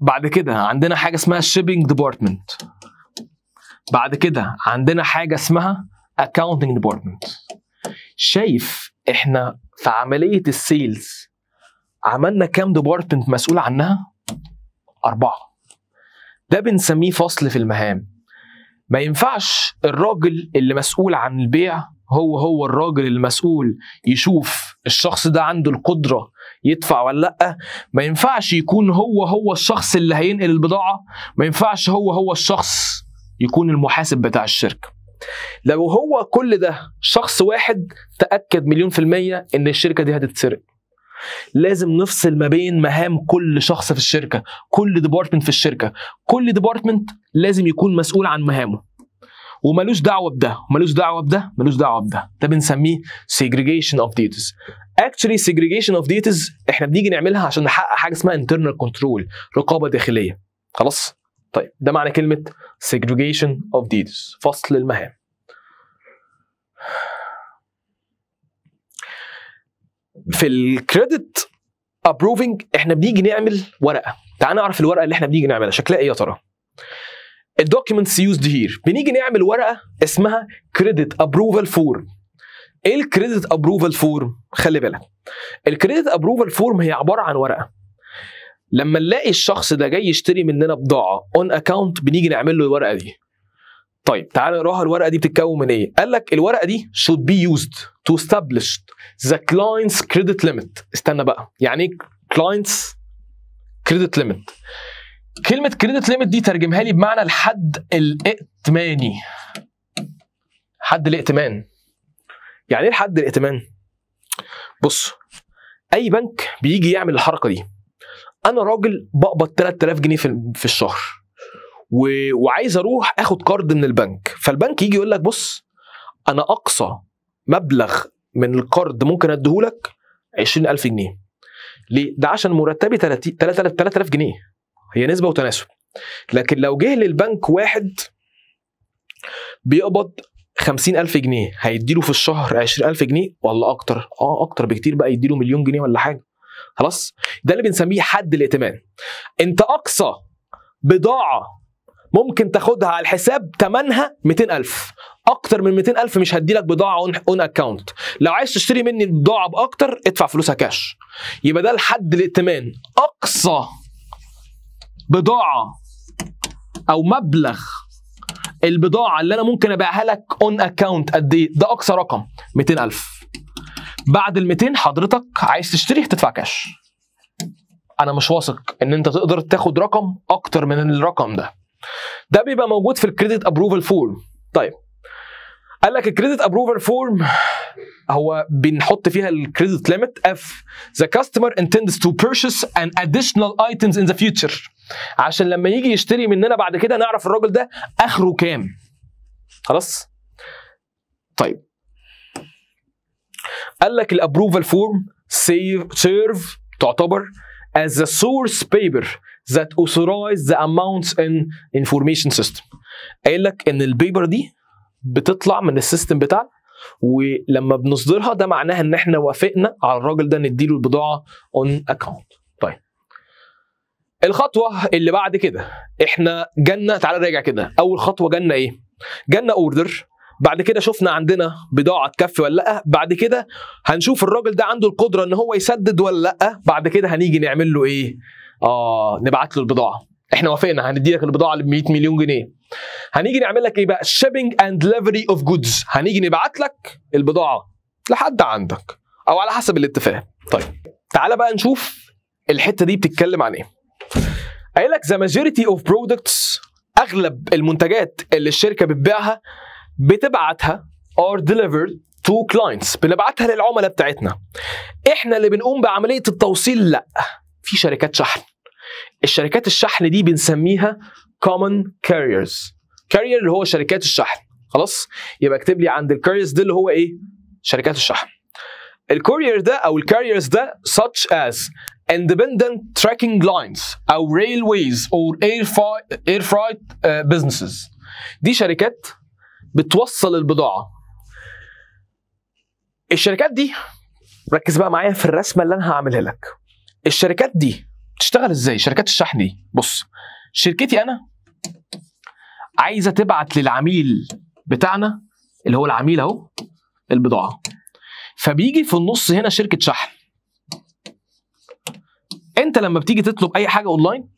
بعد كده عندنا حاجه اسمها شيبنج ديبارتمنت بعد كده عندنا حاجه اسمها اكاونتنج ديبارتمنت شايف احنا في عمليه السيلز عملنا كام ديبارتمنت مسؤول عنها اربعه ده بنسميه فصل في المهام ما ينفعش الراجل اللي مسؤول عن البيع هو هو الراجل المسؤول يشوف الشخص ده عنده القدرة يدفع ولا لأ ما ينفعش يكون هو هو الشخص اللي هينقل البضاعة ما ينفعش هو هو الشخص يكون المحاسب بتاع الشركة لو هو كل ده شخص واحد تأكد مليون في المية إن الشركة دي هتتسرق لازم نفصل ما بين مهام كل شخص في الشركه كل ديبارتمنت في الشركه كل ديبارتمنت لازم يكون مسؤول عن مهامه وملوش دعوه بده ملوش دعوه بده ملوش دعوه بده ده بنسميه segregation of duties actually segregation of duties احنا بنيجي نعملها عشان نحقق حاجه اسمها internal control رقابه داخليه خلاص طيب ده معنى كلمه segregation of duties فصل المهام في الكريدت ابروفنج احنا بنيجي نعمل ورقه تعال نعرف الورقه اللي احنا بنيجي نعملها شكلها ايه يا ترى الدوكيومنتس يوزد هير بنيجي نعمل ورقه اسمها كريدت ابروفال فورم ايه الكريدت ابروفال فورم خلي بالك الكريدت ابروفال فورم هي عباره عن ورقه لما نلاقي الشخص ده جاي يشتري مننا بضاعه اون اكاونت بنيجي نعمل له الورقه دي طيب تعال نقراها الورقه دي بتتكون من ايه؟ قال لك الورقه دي should be used to establish the client's credit limit استنى بقى يعني ايه client's credit limit؟ كلمة credit limit دي ترجمها لي بمعنى الحد الائتماني حد الائتمان يعني ايه الحد الائتمان؟ بص اي بنك بيجي يعمل الحركه دي انا راجل بقبض 3000 جنيه في الشهر و... وعايز اروح اخد قرض من البنك فالبنك يجي يقول لك بص انا اقصى مبلغ من القرض ممكن اديهولك 20000 جنيه ليه ده عشان مرتبي 3000 3000 جنيه هي نسبه وتناسب لكن لو جه للبنك واحد بيقبض 50000 جنيه هيديله في الشهر 20000 جنيه ولا اكتر اه اكتر بكتير بقى يديله مليون جنيه ولا حاجه خلاص ده اللي بنسميه حد الائتمان انت اقصى بضاعه ممكن تاخدها على الحساب تمنها 200000 اكتر من 200000 مش هديلك بضاعه اون اكونت لو عايز تشتري مني بضاعه باكتر ادفع فلوسها كاش يبقى ده الحد الائتمان اقصى بضاعه او مبلغ البضاعه اللي انا ممكن ابيعها لك اون اكونت قد ايه ده اقصى رقم 200000 بعد ال 200 حضرتك عايز تشتري هتدفع كاش انا مش واثق ان انت تقدر تاخد رقم اكتر من الرقم ده ده بيبقى موجود في الكريدت ابروفال فورم طيب قال لك الكريدت ابروفال فورم هو بنحط فيها الكريدت ليميت اف ذا كاستمر انتندز تو purchase ان اديشنال ايتمز ان ذا فيوتشر عشان لما يجي يشتري مننا بعد كده نعرف الراجل ده اخره كام خلاص طيب قال لك الابروفال فورم سيرف تعتبر as a source paper that authorize the amounts in information system قايل لك ان البيبر دي بتطلع من السيستم بتاعنا ولما بنصدرها ده معناها ان احنا وافقنا على الراجل ده نديله البضاعه اون اكونت طيب الخطوه اللي بعد كده احنا جالنا تعالى راجع كده اول خطوه جالنا ايه جالنا اوردر بعد كده شفنا عندنا بضاعه تكفي ولا لا بعد كده هنشوف الراجل ده عنده القدره ان هو يسدد ولا لا بعد كده هنيجي نعمل له ايه اه نبعت له البضاعه احنا وافقنا هندي لك البضاعه ب 100 مليون جنيه هنيجي نعمل لك ايه بقى شيبنج اند ليفري اوف جودز هنيجي نبعت لك البضاعه لحد عندك او على حسب الاتفاق طيب تعالى بقى نشوف الحته دي بتتكلم عن ايه قايل لك ذا ماجوريتي اوف برودكتس اغلب المنتجات اللي الشركه بتبيعها بتبعتها اور delivered to clients بنبعتها للعملاء بتاعتنا احنا اللي بنقوم بعمليه التوصيل لا في شركات شحن الشركات الشحن دي بنسميها common carriers carrier اللي هو شركات الشحن خلاص يبقى اكتب لي عند الكاريرز ده اللي هو ايه شركات الشحن الكورير ده او الكاريرز ده such as independent tracking lines او railways or air, air freight uh, businesses دي شركات بتوصل البضاعه الشركات دي ركز بقى معايا في الرسمه اللي انا هعملها لك الشركات دي تشتغل ازاي شركات الشحن دي بص شركتي انا عايزه تبعت للعميل بتاعنا اللي هو العميل اهو البضاعه فبيجي في النص هنا شركه شحن انت لما بتيجي تطلب اي حاجه اونلاين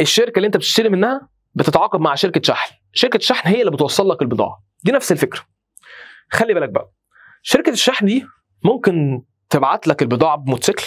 الشركه اللي انت بتشتري منها بتتعاقد مع شركه شحن شركه شحن هي اللي بتوصل لك البضاعه دي نفس الفكره خلي بالك بقى شركه الشحن دي ممكن تبعت لك البضاعه بموتوسيكل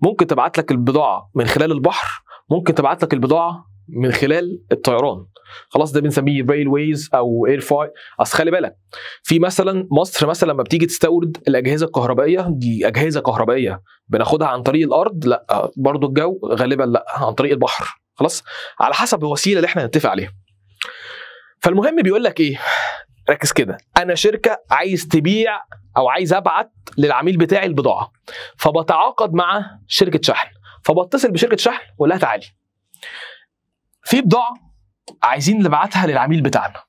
ممكن تبعت لك البضاعه من خلال البحر ممكن تبعت لك البضاعه من خلال الطيران خلاص ده بنسميه ريل ويز او اير فاي اصل خلي بالك في مثلا مصر مثلا لما بتيجي تستورد الاجهزه الكهربائيه دي اجهزه كهربائيه بناخدها عن طريق الارض لا برضو الجو غالبا لا عن طريق البحر خلاص على حسب الوسيله اللي احنا نتفق عليها فالمهم بيقول لك ايه ركز كده انا شركه عايز تبيع او عايز ابعت للعميل بتاعي البضاعه فبتعاقد مع شركه شحن فبتصل بشركه شحن واقول لها تعالي في بضاعه عايزين نبعتها للعميل بتاعنا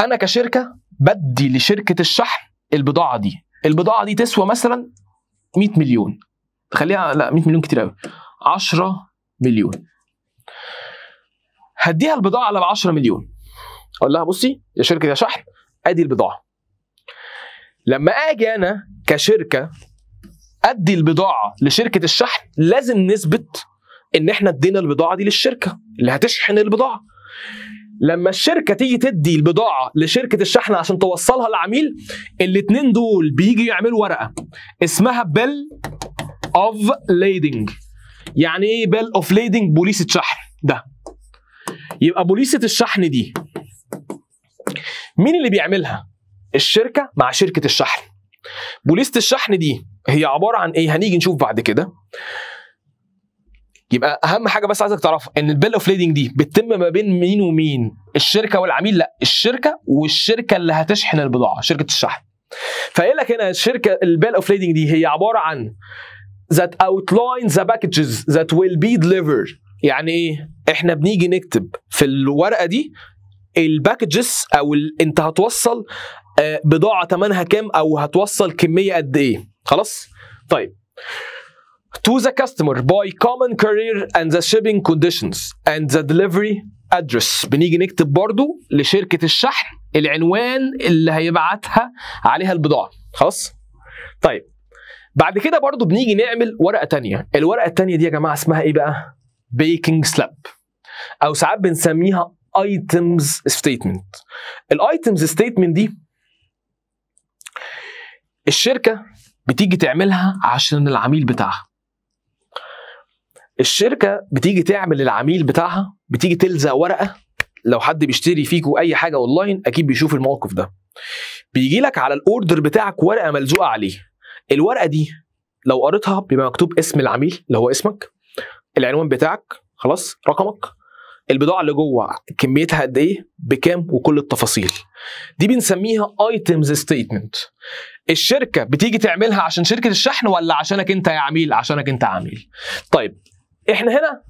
انا كشركه بدي لشركه الشحن البضاعه دي البضاعه دي تسوى مثلا 100 مليون خليها لا 100 مليون كتير قوي 10 مليون هديها البضاعه على 10 مليون اقول لها بصي يا شركه يا شحن ادي البضاعه لما اجي انا كشركه ادي البضاعه لشركه الشحن لازم نثبت ان احنا ادينا البضاعه دي للشركه اللي هتشحن البضاعه لما الشركه تيجي تدي البضاعه لشركه الشحن عشان توصلها للعميل الاثنين دول بيجي يعملوا ورقه اسمها بيل اوف ليدنج يعني ايه بيل اوف ليدنج بوليسه شحن ده يبقى بوليسه الشحن دي مين اللي بيعملها الشركه مع شركه الشحن بوليسه الشحن دي هي عباره عن ايه هنيجي نشوف بعد كده يبقى اهم حاجه بس عايزك تعرفها ان البيل اوف ليدنج دي بتتم ما بين مين ومين الشركه والعميل لا الشركه والشركه اللي هتشحن البضاعه شركه الشحن فقال لك هنا الشركه البيل اوف ليدنج دي هي عباره عن اوت لاين ذا باكجز ذات ويل بي ديليفرد. يعني ايه احنا بنيجي نكتب في الورقه دي الباكجز او انت هتوصل آه، بضاعه ثمنها كام او هتوصل كميه قد ايه خلاص طيب to the customer by common carrier and the shipping conditions and the delivery address بنيجي نكتب برضو لشركة الشحن العنوان اللي هيبعتها عليها البضاعة خلاص طيب بعد كده برضو بنيجي نعمل ورقة تانية الورقة التانية دي يا جماعة اسمها ايه بقى بيكنج سلاب او ساعات بنسميها ايتمز ستيتمنت الايتمز ستيتمنت دي الشركه بتيجي تعملها عشان العميل بتاعها الشركه بتيجي تعمل العميل بتاعها بتيجي تلزق ورقه لو حد بيشتري فيكوا اي حاجه اونلاين اكيد بيشوف الموقف ده بيجي لك على الاوردر بتاعك ورقه ملزوقه عليه الورقه دي لو قريتها بيبقى مكتوب اسم العميل اللي هو اسمك العنوان بتاعك خلاص رقمك البضاعه اللي جوه كميتها قد ايه بكام وكل التفاصيل دي بنسميها ايتمز ستيتمنت الشركه بتيجي تعملها عشان شركه الشحن ولا عشانك انت يا عميل عشانك انت عميل طيب احنا هنا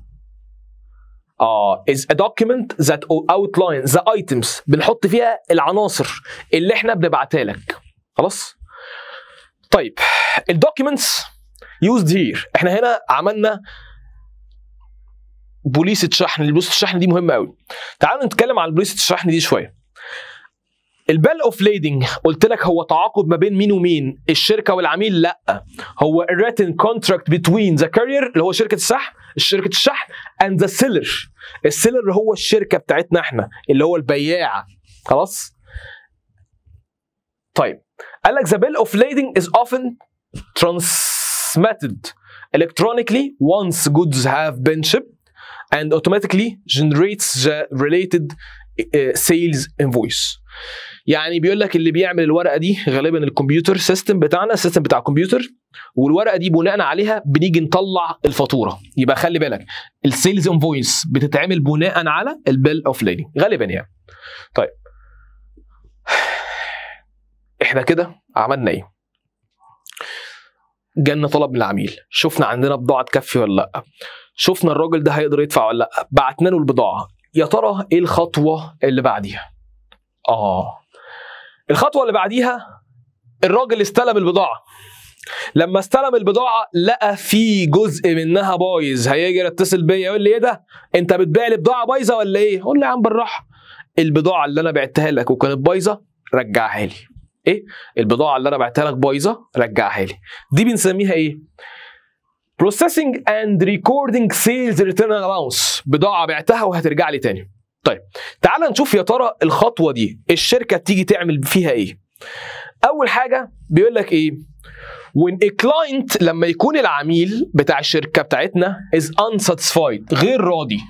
اه uh, is a document that outlines the items بنحط فيها العناصر اللي احنا بنبعتها لك خلاص طيب الدوكيومنتس يوزد هير احنا هنا عملنا بوليسه شحن بوليسه الشحن دي مهمه قوي تعالوا نتكلم عن بوليسه الشحن دي شويه البال اوف ليدنج قلت لك هو تعاقد ما بين مين ومين الشركه والعميل لا هو الريتن كونتراكت بتوين ذا كارير اللي هو شركه الشحن شركه الشحن اند ذا سيلر السيلر هو الشركه بتاعتنا احنا اللي هو البياع خلاص طيب قال لك ذا بيل اوف ليدنج از اوفن ترانسميتد الكترونيكلي وانس جودز هاف بين شيبت and automatically generates the related uh, sales invoice يعني بيقول لك اللي بيعمل الورقه دي غالبا الكمبيوتر سيستم بتاعنا السيستم بتاع الكمبيوتر والورقه دي بناء عليها بنيجي نطلع الفاتوره يبقى خلي بالك السيلز انفويس بتتعمل بناء على البيل اوف ليدنج غالبا يعني طيب احنا كده عملنا ايه جالنا طلب من العميل شفنا عندنا بضاعه تكفي ولا لا شفنا الراجل ده هيقدر يدفع ولا لا بعتنا له البضاعه يا ترى ايه الخطوه اللي بعديها اه الخطوه اللي بعديها الراجل استلم البضاعه لما استلم البضاعه لقى في جزء منها بايظ هيجي يتصل بيا يقول لي ايه ده انت بتبيع لي بضاعه بايظه ولا ايه اقول له يا عم بالراحه البضاعه اللي انا بعتها لك وكانت بايظه رجعها لي ايه البضاعه اللي انا بعتها لك بايظه رجعها لي دي بنسميها ايه بروسيسنج اند ريكوردنج سيلز ريتيرن الاونس بضاعه بعتها وهترجع لي تاني طيب تعال نشوف يا ترى الخطوه دي الشركه تيجي تعمل فيها ايه اول حاجه بيقول لك ايه when a client لما يكون العميل بتاع الشركه بتاعتنا is unsatisfied غير راضي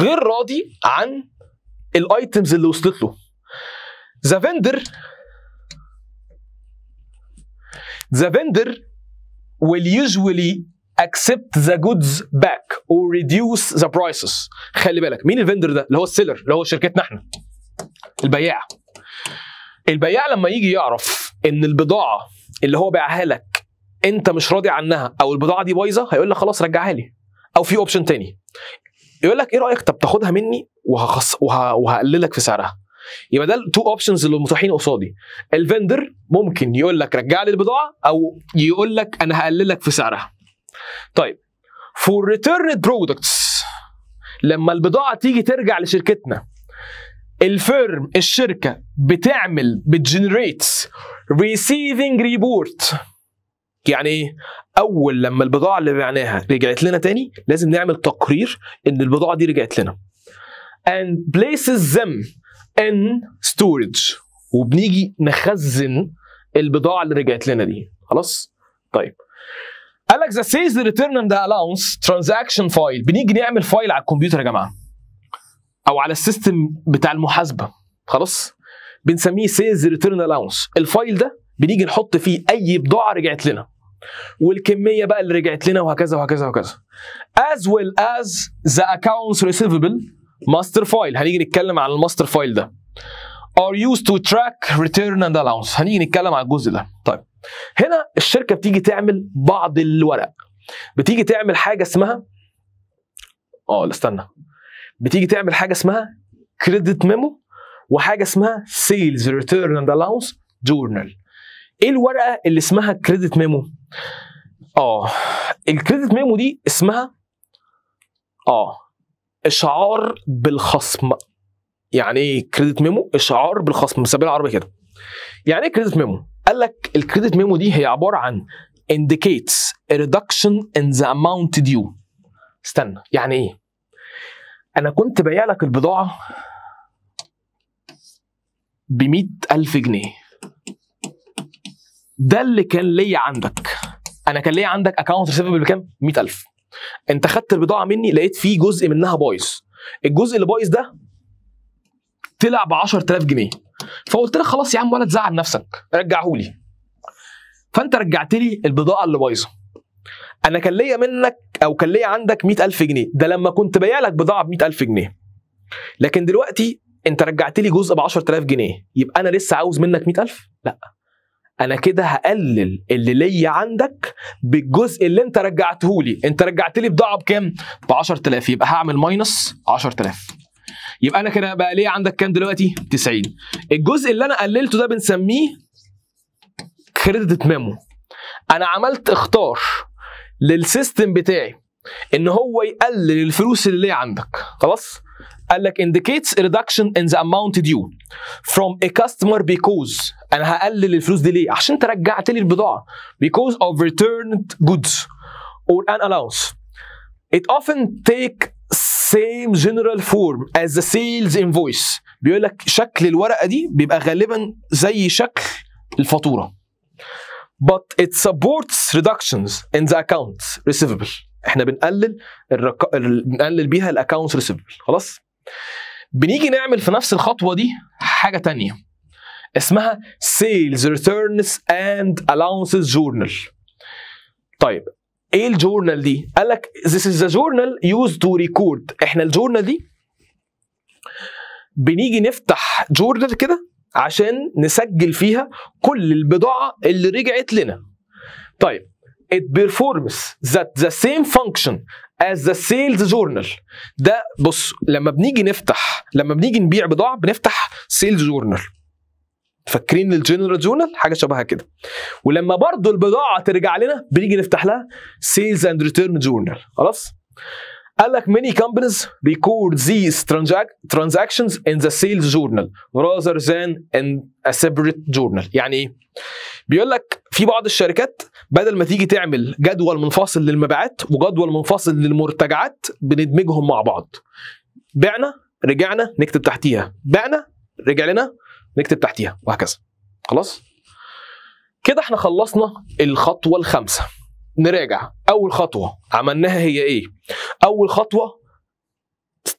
غير راضي عن الايتمز اللي وصلت له the vendor the vendor will usually accept the goods back or reduce the prices خلي بالك مين الفندر ده اللي هو السيلر اللي هو شركتنا احنا البياع البياع لما يجي يعرف ان البضاعه اللي هو باعها لك انت مش راضي عنها او البضاعه دي بايظه هيقول لك خلاص رجعها لي او في اوبشن تاني يقول لك ايه رايك طب تاخدها مني وهقللك في سعرها يبقى ده التو اوبشنز اللي متاحين قصادي الفندر ممكن يقول لك رجع لي البضاعه او يقول لك انا هقلل لك في سعرها طيب فور ريتيرن برودكتس لما البضاعه تيجي ترجع لشركتنا الفيرم الشركه بتعمل بتجنريت ريسيفنج ريبورت يعني ايه؟ اول لما البضاعه اللي بعناها رجعت لنا تاني لازم نعمل تقرير ان البضاعه دي رجعت لنا and places them ان ستورج وبنيجي نخزن البضاعه اللي رجعت لنا دي خلاص طيب قال لك ذا سيز ريتيرن اند الاونس ترانزاكشن فايل بنيجي نعمل فايل على الكمبيوتر يا جماعه او على السيستم بتاع المحاسبه خلاص بنسميه سيز ريتيرن الاونس الفايل ده بنيجي نحط فيه اي بضاعه رجعت لنا والكميه بقى اللي رجعت لنا وهكذا وهكذا وهكذا as well as the accounts receivable ماستر فايل هنيجي نتكلم عن الماستر فايل ده are used to track return and allowance هنيجي نتكلم على الجزء ده طيب هنا الشركه بتيجي تعمل بعض الورق بتيجي تعمل حاجه اسمها اه لا استنى بتيجي تعمل حاجه اسمها كريدت ميمو وحاجه اسمها سيلز ريتيرن اند الاونس جورنال ايه الورقه اللي اسمها كريدت ميمو اه الكريدت ميمو دي اسمها اه اشعار بالخصم يعني ايه كريدت ميمو اشعار بالخصم مسميها العربي كده يعني ايه كريدت ميمو قال لك الكريدت ميمو دي هي عباره عن indicates a reduction in the amount due استنى يعني ايه انا كنت بايع لك البضاعه ب 100000 جنيه ده اللي كان ليا عندك انا كان ليا عندك اكونت ريسيفبل بكام 100000 انت خدت البضاعه مني لقيت في جزء منها بايظ الجزء اللي بايظ ده طلع ب 10000 جنيه فقلت لك خلاص يا عم ولا تزعل نفسك رجعهولي فانت رجعت لي البضاعه اللي بايظه انا كان ليا منك او كان ليا عندك 100000 جنيه ده لما كنت بايع لك بضاعه ب 100000 جنيه لكن دلوقتي انت رجعت لي جزء ب 10000 جنيه يبقى انا لسه عاوز منك 100000 لا انا كده هقلل اللي ليا عندك بالجزء اللي انت رجعته لي انت رجعت لي بضاعه بكام ب 10000 يبقى هعمل ماينس 10000 يبقى انا كده بقى ليا عندك كام دلوقتي 90 الجزء اللي انا قللته ده بنسميه كريدت ميمو انا عملت اختار للسيستم بتاعي ان هو يقلل الفلوس اللي ليا عندك خلاص قال لك indicates a reduction in the amount due from a customer because انا هقلل الفلوس دي ليه؟ عشان انت رجعت لي because of returned goods or an allowance. It often take same general form as the sales invoice بيقول لك شكل الورقه دي بيبقى غالبا زي شكل الفاتوره but it supports reductions in the accounts receivable احنا بنقلل الرق... بنقلل بيها الاكونتس ريسيفبل خلاص بنيجي نعمل في نفس الخطوه دي حاجه تانية اسمها سيلز ريتيرنز اند الاونسز جورنال طيب ايه الجورنال دي؟ قال لك ذس از ذا جورنال يوز تو ريكورد احنا الجورنال دي بنيجي نفتح جورنال كده عشان نسجل فيها كل البضاعه اللي رجعت لنا. طيب it performs that the same function as the sales journal ده بص لما بنيجي نفتح لما بنيجي نبيع بضاعه بنفتح سيلز جورنال فاكرين الجنرال جورنال حاجه شبهها كده ولما برضو البضاعه ترجع لنا بنيجي نفتح لها سيلز اند ريتيرن جورنال خلاص قال لك many companies record these transactions in the sales journal rather than in a separate journal يعني ايه بيقول لك في بعض الشركات بدل ما تيجي تعمل جدول منفصل للمبيعات وجدول منفصل للمرتجعات بندمجهم مع بعض بعنا رجعنا نكتب تحتيها بعنا رجع لنا نكتب تحتيها وهكذا خلاص كده احنا خلصنا الخطوه الخامسه نراجع اول خطوه عملناها هي ايه اول خطوه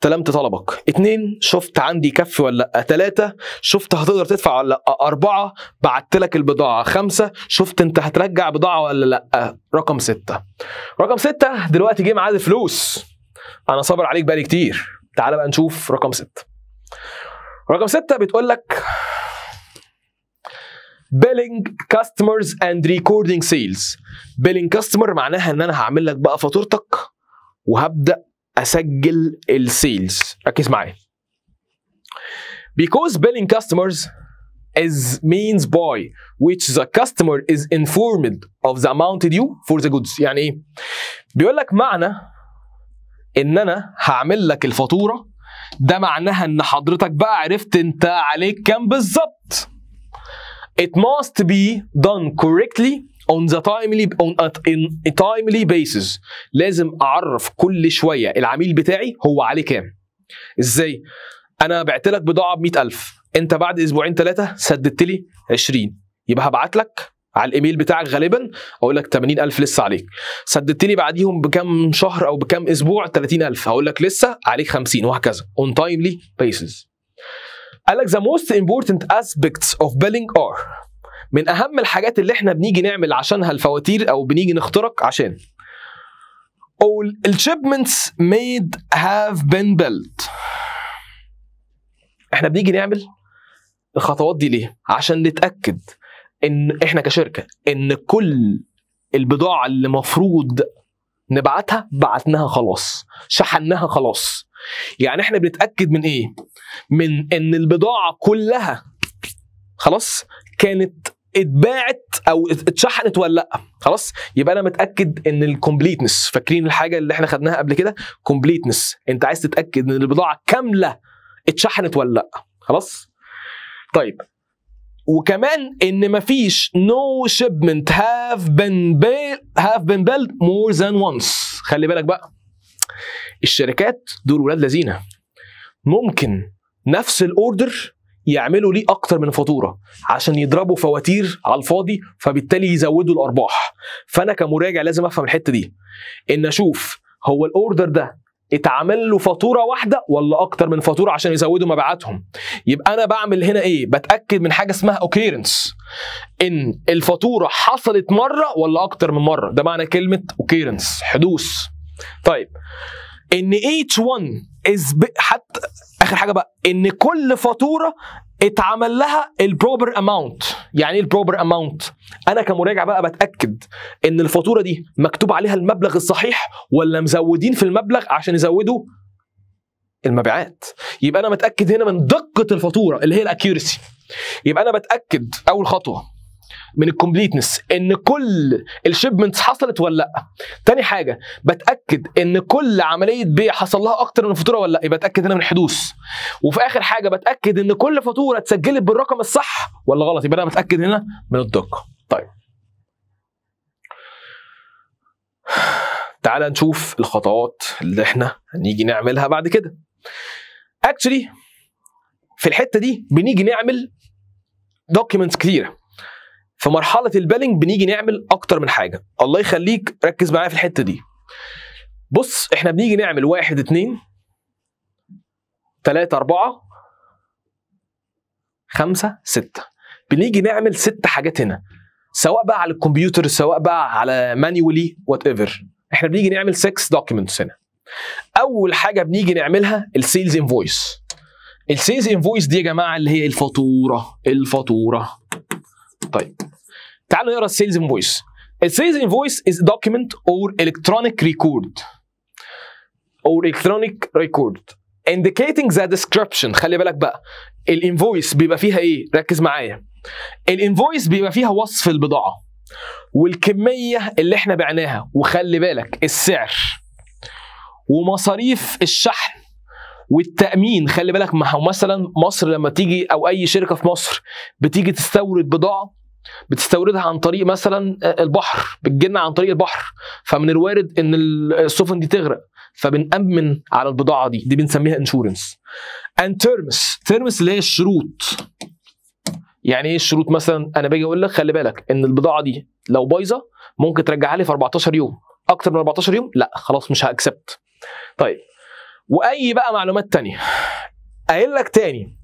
استلمت طلبك اتنين شفت عندي كف ولا لا تلاتة شفت هتقدر تدفع ولا لا أربعة بعت لك البضاعة خمسة شفت انت هترجع بضاعة ولا لا رقم ستة رقم ستة دلوقتي جه معاد الفلوس أنا صابر عليك بقالي كتير تعال بقى نشوف رقم ستة رقم ستة بتقول لك بيلينج كاستمرز اند ريكوردينج سيلز بيلينج كاستمر معناها ان انا هعمل لك بقى فاتورتك وهبدا اسجل السيلز ركز معايا because billing customers is means by which the customer is informed of the amount due for the goods يعني ايه بيقول لك معنى ان انا هعمل لك الفاتوره ده معناها ان حضرتك بقى عرفت انت عليك كام بالظبط it must be done correctly on the timely on a, in timely basis لازم اعرف كل شويه العميل بتاعي هو عليه كام ازاي انا بعت لك بضاعه ب 100000 انت بعد اسبوعين ثلاثه سددت لي 20 يبقى هبعت لك على الايميل بتاعك غالبا اقول لك 80000 لسه عليك سددت لي بعديهم بكام شهر او بكام اسبوع 30000 هقول لك لسه عليك 50 وهكذا on timely basis قال لك the most important aspects of billing are من اهم الحاجات اللي احنا بنيجي نعمل عشانها الفواتير او بنيجي نخترق عشان all الشيبمنتس made have been built احنا بنيجي نعمل الخطوات دي ليه عشان نتاكد ان احنا كشركه ان كل البضاعه اللي مفروض نبعتها بعتناها خلاص شحناها خلاص يعني احنا بنتاكد من ايه من ان البضاعه كلها خلاص كانت اتباعت او اتشحنت ولا لا خلاص يبقى انا متاكد ان الكومبليتنس فاكرين الحاجه اللي احنا خدناها قبل كده كومبليتنس انت عايز تتاكد ان البضاعه كامله اتشحنت ولا لا خلاص طيب وكمان ان مفيش نو شيبمنت هاف بن built هاف been built more وانس خلي بالك بقى الشركات دول ولاد لذينه ممكن نفس الاوردر يعملوا ليه اكتر من فاتوره عشان يضربوا فواتير على الفاضي فبالتالي يزودوا الارباح فانا كمراجع لازم افهم الحته دي ان اشوف هو الاوردر ده اتعمل له فاتوره واحده ولا اكتر من فاتوره عشان يزودوا مبيعاتهم يبقى انا بعمل هنا ايه بتاكد من حاجه اسمها اوكيرنس ان الفاتوره حصلت مره ولا اكتر من مره ده معنى كلمه اوكيرنس حدوث طيب ان اتش 1 is حتى اخر حاجه بقى ان كل فاتوره اتعمل لها البروبر اماونت يعني ايه البروبر اماونت انا كمراجع بقى بتاكد ان الفاتوره دي مكتوب عليها المبلغ الصحيح ولا مزودين في المبلغ عشان يزودوا المبيعات يبقى انا متاكد هنا من دقه الفاتوره اللي هي الاكيورسي يبقى انا بتاكد اول خطوه من الكومبليتنس ان كل الشيبمنتس حصلت ولا لا تاني حاجه بتاكد ان كل عمليه بيع حصل لها اكتر من فاتوره ولا لا يبقى اتاكد هنا من الحدوث وفي اخر حاجه بتاكد ان كل فاتوره اتسجلت بالرقم الصح ولا غلط يبقى انا بتاكد هنا من الدقه طيب تعال نشوف الخطوات اللي احنا هنيجي نعملها بعد كده اكشلي في الحته دي بنيجي نعمل دوكيومنتس كتيره في مرحله البالينج بنيجي نعمل اكتر من حاجه الله يخليك ركز معايا في الحته دي بص احنا بنيجي نعمل واحد اتنين تلاتة أربعة خمسة ستة بنيجي نعمل ست حاجات هنا سواء بقى على الكمبيوتر سواء بقى على مانيولي وات ايفر احنا بنيجي نعمل 6 دوكيومنتس هنا اول حاجه بنيجي نعملها السيلز انفويس السيلز انفويس دي يا جماعه اللي هي الفاتوره الفاتوره طيب تعالوا نقرا السيلز انفويس السيلز انفويس از دوكيمنت اور الكترونيك ريكورد اور الكترونيك ريكورد indicating the description خلي بالك بقى الانفويس بيبقى فيها ايه ركز معايا الانفويس بيبقى فيها وصف البضاعه والكميه اللي احنا بعناها وخلي بالك السعر ومصاريف الشحن والتامين خلي بالك ما هو مثلا مصر لما تيجي او اي شركه في مصر بتيجي تستورد بضاعه بتستوردها عن طريق مثلا آه، البحر بتجينا عن طريق البحر فمن الوارد ان آه، السفن دي تغرق فبنأمن على البضاعة دي دي بنسميها انشورنس ان تيرمس تيرمس اللي هي الشروط يعني ايه الشروط مثلا انا باجي اقول لك خلي بالك ان البضاعه دي لو بايظه ممكن ترجعها لي في 14 يوم اكتر من 14 يوم لا خلاص مش هاكسبت طيب واي بقى معلومات تانية قايل لك تاني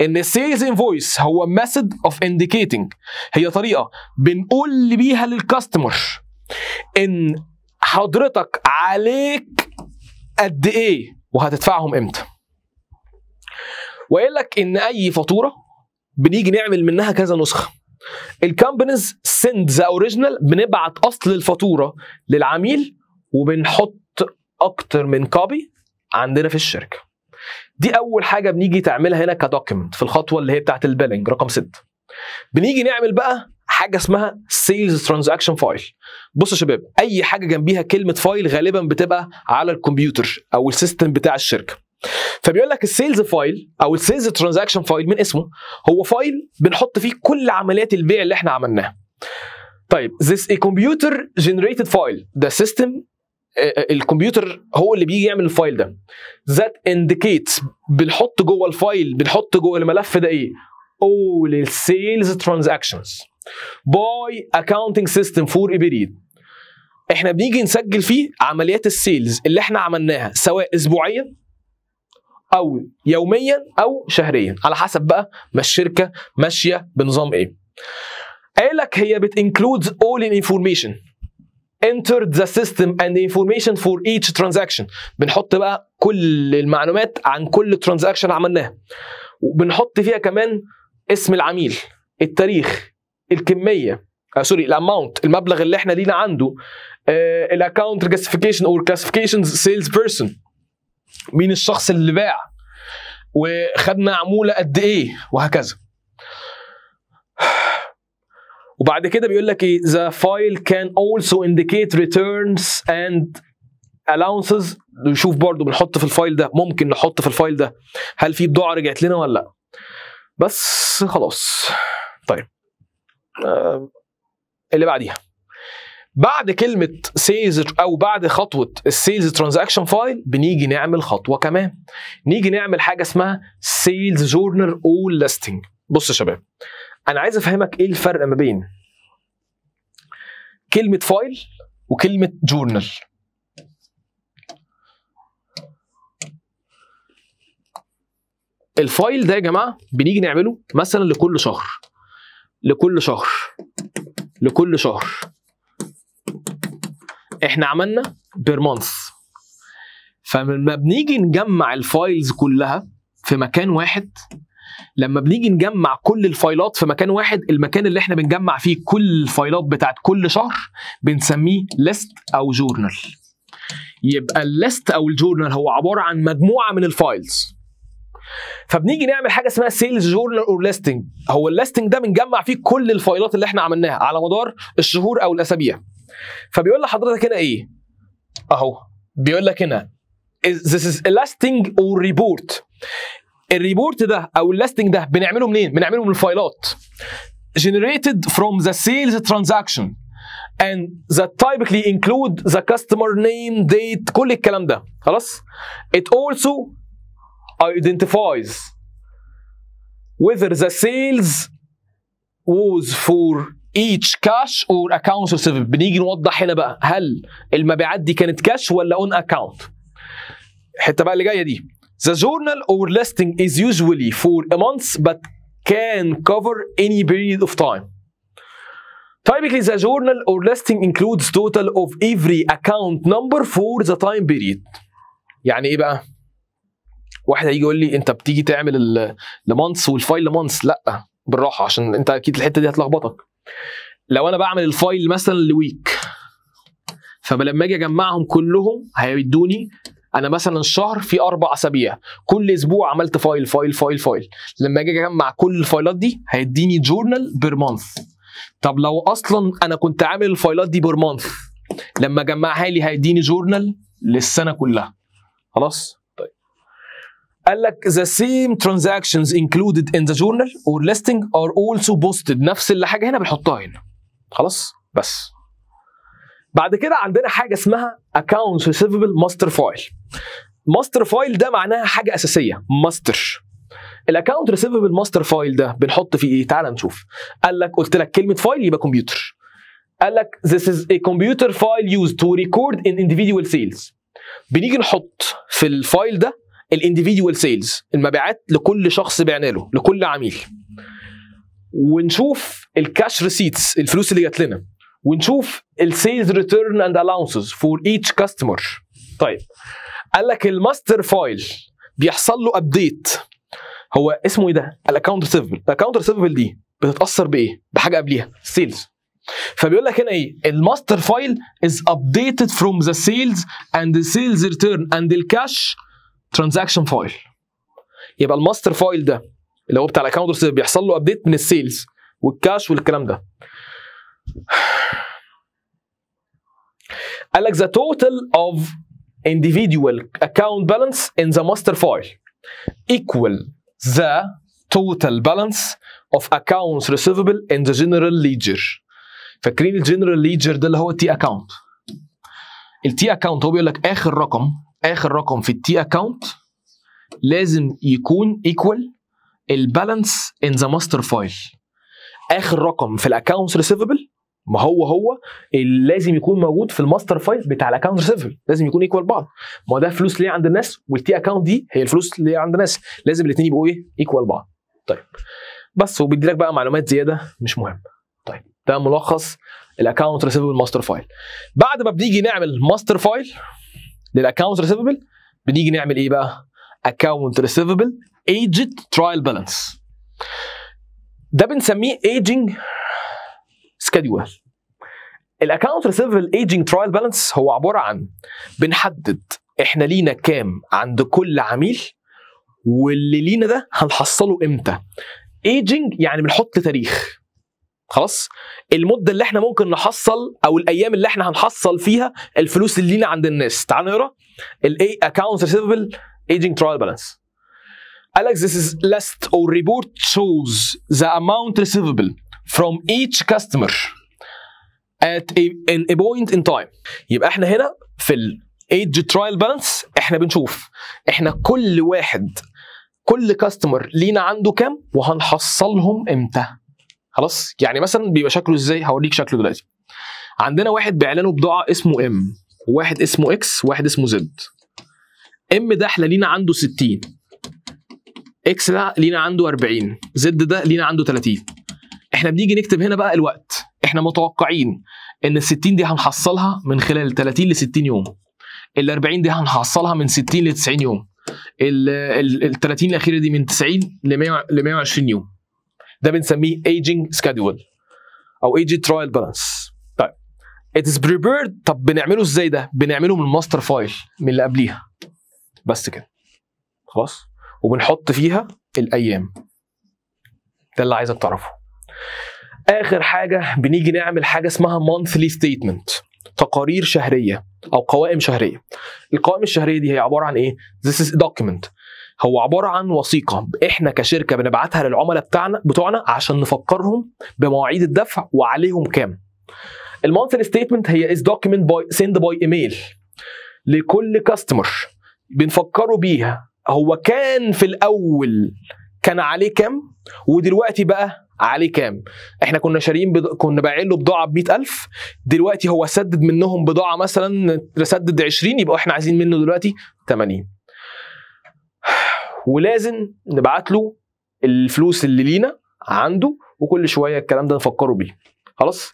ان السيلز انفويس هو method of indicating هي طريقه بنقول بيها للكاستمر ان حضرتك عليك قد ايه وهتدفعهم امتى وقال لك ان اي فاتوره بنيجي نعمل منها كذا نسخه الكامبانيز سند ذا اوريجينال بنبعت اصل الفاتوره للعميل وبنحط اكتر من كوبي عندنا في الشركه دي اول حاجه بنيجي تعملها هنا كدوكيمنت في الخطوه اللي هي بتاعه البيلنج رقم 6 بنيجي نعمل بقى حاجه اسمها سيلز ترانزاكشن فايل بصوا يا شباب اي حاجه جنبيها كلمه فايل غالبا بتبقى على الكمبيوتر او السيستم بتاع الشركه فبيقول لك السيلز فايل او السيلز ترانزاكشن فايل من اسمه هو فايل بنحط فيه كل عمليات البيع اللي احنا عملناها طيب this a computer generated file the system آه، آه، الكمبيوتر هو اللي بيجي يعمل الفايل ده ذات انديكيتس بنحط جوه الفايل بنحط جوه الملف ده ايه اول السيلز ترانزاكشنز باي اكاونتنج سيستم فور ابريد احنا بنيجي نسجل فيه عمليات السيلز اللي احنا عملناها سواء اسبوعيا او يوميا او شهريا على حسب بقى ما الشركه ماشيه بنظام ايه قال لك هي بتنكلودز اول انفورميشن entered the system and the information for each transaction بنحط بقى كل المعلومات عن كل ترانزاكشن عملناها وبنحط فيها كمان اسم العميل التاريخ الكميه آه سوري الاماونت المبلغ اللي احنا لينا عنده آه الاكونت كلاسيفيكيشن اور كلاسيفيكيشن سيلز بيرسون مين الشخص اللي باع وخدنا عموله قد ايه وهكذا وبعد كده بيقول لك ايه the file can also indicate returns and allowances نشوف برضو بنحط في الفايل ده ممكن نحط في الفايل ده هل في بضاعه رجعت لنا ولا لا بس خلاص طيب آه اللي بعديها بعد كلمة سيلز أو بعد خطوة السيلز ترانزاكشن فايل بنيجي نعمل خطوة كمان. نيجي نعمل حاجة اسمها سيلز جورنال أول ليستنج. بص يا شباب انا عايز افهمك ايه الفرق ما بين كلمه فايل وكلمه جورنال الفايل ده يا جماعه بنيجي نعمله مثلا لكل شهر لكل شهر لكل شهر احنا عملنا بير مانث فلما بنيجي نجمع الفايلز كلها في مكان واحد لما بنيجي نجمع كل الفايلات في مكان واحد المكان اللي احنا بنجمع فيه كل الفايلات بتاعت كل شهر بنسميه ليست او جورنال يبقى الليست او الجورنال هو عباره عن مجموعه من الفايلز فبنيجي نعمل حاجه اسمها سيلز جورنال اور ليستنج هو الليستنج ده بنجمع فيه كل الفايلات اللي احنا عملناها على مدار الشهور او الاسابيع فبيقول لحضرتك هنا ايه اهو بيقول لك هنا this is a listing or report الريبورت ده او اللاستنج ده بنعمله منين؟ بنعمله من الفايلات generated from the sales transaction and that typically include the customer name date كل الكلام ده خلاص it also identifies whether the sales was for each cash or accounts receivable بنيجي نوضح هنا بقى هل المبيعات دي كانت كاش ولا اون اكونت؟ الحته بقى اللي جايه دي The journal or listing is usually for a month but can cover any period of time. Typically, the journal or listing includes total of every account number for the time period. يعني ايه بقى؟ واحد هيجي يقول لي انت بتيجي تعمل المانس والفايل مانس لا بالراحه عشان انت اكيد الحته دي هتلخبطك. لو انا بعمل الفايل مثلا لويك فلما اجي اجمعهم كلهم هيدوني انا مثلا شهر في اربع اسابيع كل اسبوع عملت فايل فايل فايل فايل لما اجي اجمع كل الفايلات دي هيديني جورنال بير مانث طب لو اصلا انا كنت عامل الفايلات دي بير مانث لما اجمعها لي هيديني جورنال للسنه كلها خلاص طيب قال لك the same transactions included in the journal or listing are also posted نفس اللي حاجه هنا بنحطها هنا خلاص بس بعد كده عندنا حاجه اسمها اكونت ريسيفبل ماستر فايل ماستر فايل ده معناها حاجه اساسيه ماستر الاكونت ريسيفبل ماستر فايل ده بنحط فيه ايه تعال نشوف قال لك قلت لك كلمه فايل يبقى كمبيوتر قال لك this is a computer file used to record in individual sales بنيجي نحط في الفايل ده الانديفيدوال سيلز المبيعات لكل شخص بعنا له لكل عميل ونشوف الكاش ريسيتس الفلوس اللي جات لنا ونشوف السيلز ريتيرن اند الاونسز فور ايتش كاستمر طيب قال لك الماستر فايل بيحصل له ابديت هو اسمه ايه ده؟ الاكونت ريسيفبل، الاكونت ريسيفبل دي بتتاثر بايه؟ بحاجه قبليها سيلز فبيقول لك هنا ايه؟ الماستر فايل از ابديتد فروم ذا سيلز اند سيلز ريتيرن اند الكاش ترانزاكشن فايل يبقى الماستر فايل ده اللي هو بتاع الاكونت ريسيفبل بيحصل له ابديت من السيلز والكاش والكلام ده قال لك the total of individual account balance in the master file equal the total balance of accounts receivable in the general ledger فاكرين الجنرال ledger ده اللي هو التي اكونت التي اكونت هو بيقول لك اخر رقم اخر رقم في التي اكونت لازم يكون ايكوال البالانس ان ذا ماستر فايل اخر رقم في الاكونتس ريسيفبل ما هو هو لازم يكون موجود في الماستر فايل بتاع الاكونت ريسيفبل لازم يكون ايكوال بعض ما ده فلوس ليه عند الناس والتي اكونت دي هي الفلوس اللي عند الناس لازم الاثنين يبقوا ايه ايكوال بعض طيب بس وبيدي لك بقى معلومات زياده مش مهمه طيب ده ملخص الاكونت ريسيفبل ماستر فايل بعد ما بنيجي نعمل ماستر فايل للاكونت ريسيفبل بنيجي نعمل ايه بقى اكونت ريسيفبل ايجد ترايل بالانس ده بنسميه ايجنج سكادوال الاكونت ريسيفبل ايجنج ترايل بالانس هو عباره عن بنحدد احنا لينا كام عند كل عميل واللي لينا ده هنحصله امتى ايجنج يعني بنحط تاريخ خلاص المده اللي احنا ممكن نحصل او الايام اللي احنا هنحصل فيها الفلوس اللي لينا عند الناس تعال نقرا الاي اكونت ريسيفبل aging trial balance. is last or report shows the amount receivable from each customer at a, a point in time يبقى احنا هنا في ال ترايل بالانس احنا بنشوف احنا كل واحد كل كاستمر لينا عنده كام وهنحصلهم امتى خلاص يعني مثلا بيبقى شكله ازاي هوريك شكله دلوقتي عندنا واحد باعلانه بضاعه اسمه ام واحد اسمه اكس واحد اسمه زد ام ده احنا لينا عنده 60 اكس ده لينا عنده 40 زد ده لينا عنده 30 احنا بنيجي نكتب هنا بقى الوقت احنا متوقعين ان ال 60 دي هنحصلها من خلال 30 ل 60 يوم ال 40 دي هنحصلها من 60 ل 90 يوم ال 30 الاخيره دي من 90 ل 120 يوم ده بنسميه ايجنج سكادول او ايج ترايل بالانس طيب ات از بريبيرد طب بنعمله ازاي ده بنعمله من الماستر فايل من اللي قبليها بس كده خلاص وبنحط فيها الايام ده اللي عايزك تعرفه اخر حاجه بنيجي نعمل حاجه اسمها مانثلي ستيتمنت تقارير شهريه او قوائم شهريه القوائم الشهريه دي هي عباره عن ايه this is document هو عباره عن وثيقه احنا كشركه بنبعتها للعملاء بتاعنا بتوعنا عشان نفكرهم بمواعيد الدفع وعليهم كام المونثلي ستيتمنت هي از دوكيمنت باي سند باي ايميل لكل كاستمر بنفكره بيها هو كان في الاول كان عليه كام ودلوقتي بقى عليه كام احنا كنا شاريين بض... كنا بايعين له بضاعه ب 100000 دلوقتي هو سدد منهم بضاعه مثلا سدد 20 يبقى احنا عايزين منه دلوقتي 80 ولازم نبعت له الفلوس اللي لينا عنده وكل شويه الكلام ده نفكره بيه خلاص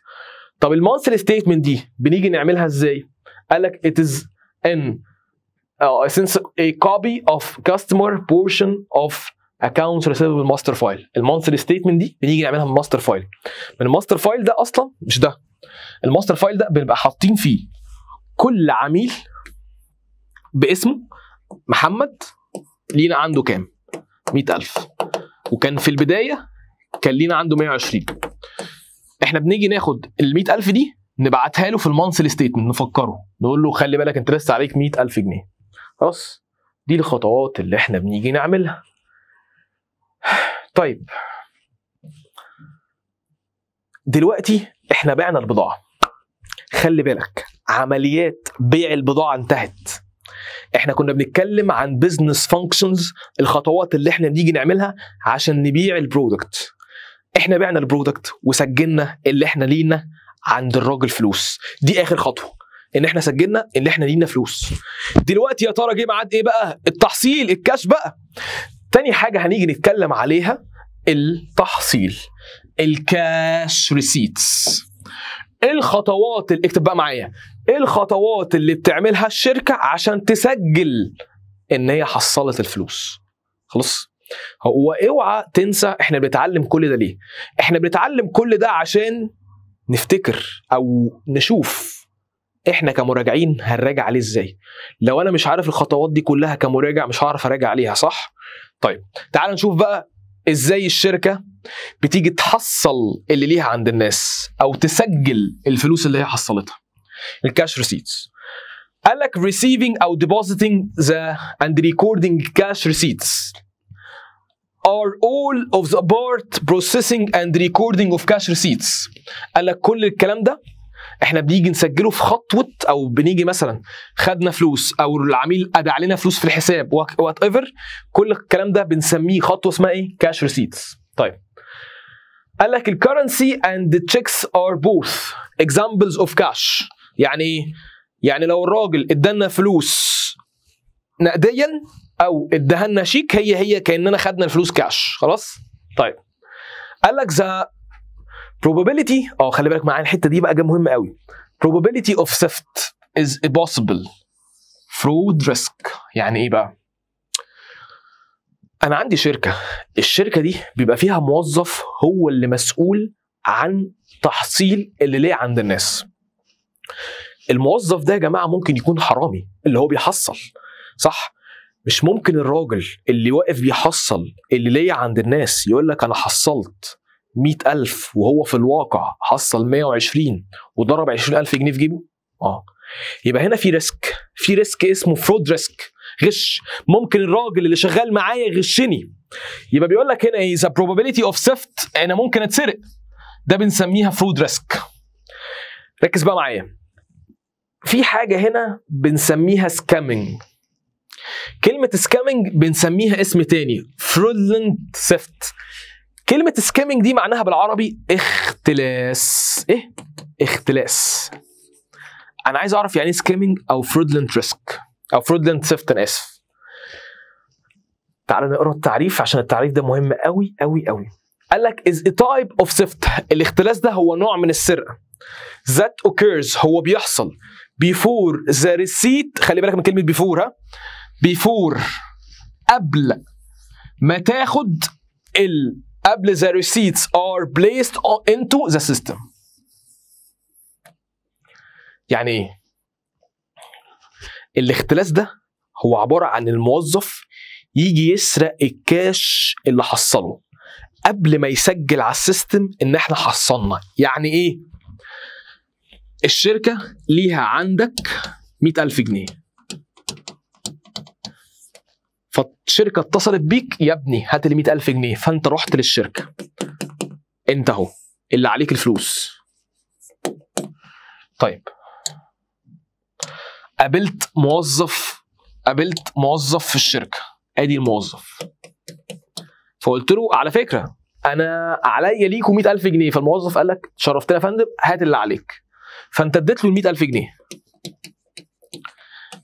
طب المانثلي ستيتمنت دي بنيجي نعملها ازاي قال لك ات از ان اه since a كوبي اوف كاستمر بورشن اوف اكونتس ريسيفبل ماستر فايل المونثلي ستيتمنت دي بنيجي نعملها من ماستر فايل من الماستر فايل ده اصلا مش ده الماستر فايل ده بنبقى حاطين فيه كل عميل باسمه محمد لينا عنده كام 100000 وكان في البدايه كان لينا عنده 120 احنا بنيجي ناخد ال 100000 دي نبعتها له في المونثلي ستيتمنت نفكره نقول له خلي بالك انت لسه عليك 100000 جنيه خلاص دي الخطوات اللي احنا بنيجي نعملها طيب دلوقتي احنا بعنا البضاعه خلي بالك عمليات بيع البضاعه انتهت احنا كنا بنتكلم عن بزنس فانكشنز الخطوات اللي احنا بنيجي نعملها عشان نبيع البرودكت احنا بعنا البرودكت وسجلنا اللي احنا لينا عند الراجل فلوس دي اخر خطوه ان احنا سجلنا ان احنا لينا فلوس دلوقتي يا ترى جه ميعاد ايه بقى التحصيل الكاش بقى تاني حاجه هنيجي نتكلم عليها التحصيل الكاش ريسيتس إيه الخطوات اللي اكتب بقى معايا إيه الخطوات اللي بتعملها الشركه عشان تسجل ان هي حصلت الفلوس خلاص هو اوعى تنسى احنا بنتعلم كل ده ليه احنا بنتعلم كل ده عشان نفتكر او نشوف احنا كمراجعين هنراجع عليه ازاي لو انا مش عارف الخطوات دي كلها كمراجع مش هعرف اراجع عليها صح طيب تعال نشوف بقى ازاي الشركه بتيجي تحصل اللي ليها عند الناس او تسجل الفلوس اللي هي حصلتها الكاش ريسيتس قال لك receiving او depositing the and recording cash receipts are all of the part processing and recording of cash receipts قال لك كل الكلام ده احنا بنيجي نسجله في خطوه او بنيجي مثلا خدنا فلوس او العميل ادى علينا فلوس في الحساب وات ايفر كل الكلام ده بنسميه خطوه اسمها ايه كاش ريسيتس طيب قال لك الكرنسي اند تشيكس ار بوث اكزامبلز اوف كاش يعني ايه يعني لو الراجل ادانا فلوس نقديا او ادهلنا شيك هي هي كاننا خدنا الفلوس كاش خلاص طيب قال لك ذا probability اه خلي بالك معايا الحته دي بقى جا مهمه قوي probability of theft is a possible fraud risk يعني ايه بقى انا عندي شركه الشركه دي بيبقى فيها موظف هو اللي مسؤول عن تحصيل اللي ليه عند الناس الموظف ده يا جماعه ممكن يكون حرامي اللي هو بيحصل صح مش ممكن الراجل اللي واقف بيحصل اللي ليا عند الناس يقول لك انا حصلت مئة ألف وهو في الواقع حصل 120 وضرب 20000 جنيه في جيبه اه يبقى هنا في ريسك في ريسك اسمه فرود ريسك غش ممكن الراجل اللي شغال معايا يغشني يبقى بيقول لك هنا ايه ذا probability اوف سيفت انا ممكن اتسرق ده بنسميها فرود ريسك ركز بقى معايا في حاجه هنا بنسميها سكامنج كلمه سكامنج بنسميها اسم تاني فرودلنت سيفت كلمه سكامينج دي معناها بالعربي اختلاس ايه اختلاس انا عايز اعرف يعني ايه سكامينج او فرودلنت ريسك او فرودلنت سيفت انا اسف تعالى نقرا التعريف عشان التعريف ده مهم قوي قوي قوي قال لك از ا تايب اوف سيفت الاختلاس ده هو نوع من السرقه ذات اوكيرز هو بيحصل بيفور ذا ريسيت خلي بالك من كلمه بيفور ها بيفور قبل ما تاخد ال قبل the receipts are placed into the system يعني ايه الاختلاس ده هو عباره عن الموظف يجي يسرق الكاش اللي حصله قبل ما يسجل على السيستم ان احنا حصلنا يعني ايه الشركه ليها عندك 100000 جنيه فالشركه اتصلت بيك يا ابني هات لي 100000 جنيه فانت رحت للشركه انت اهو اللي عليك الفلوس طيب قابلت موظف قابلت موظف في الشركه ادي الموظف فقلت له على فكره انا عليا ليكوا 100000 جنيه فالموظف قال لك شرفتنا يا فندم هات اللي عليك فانت اديت له ال 100000 جنيه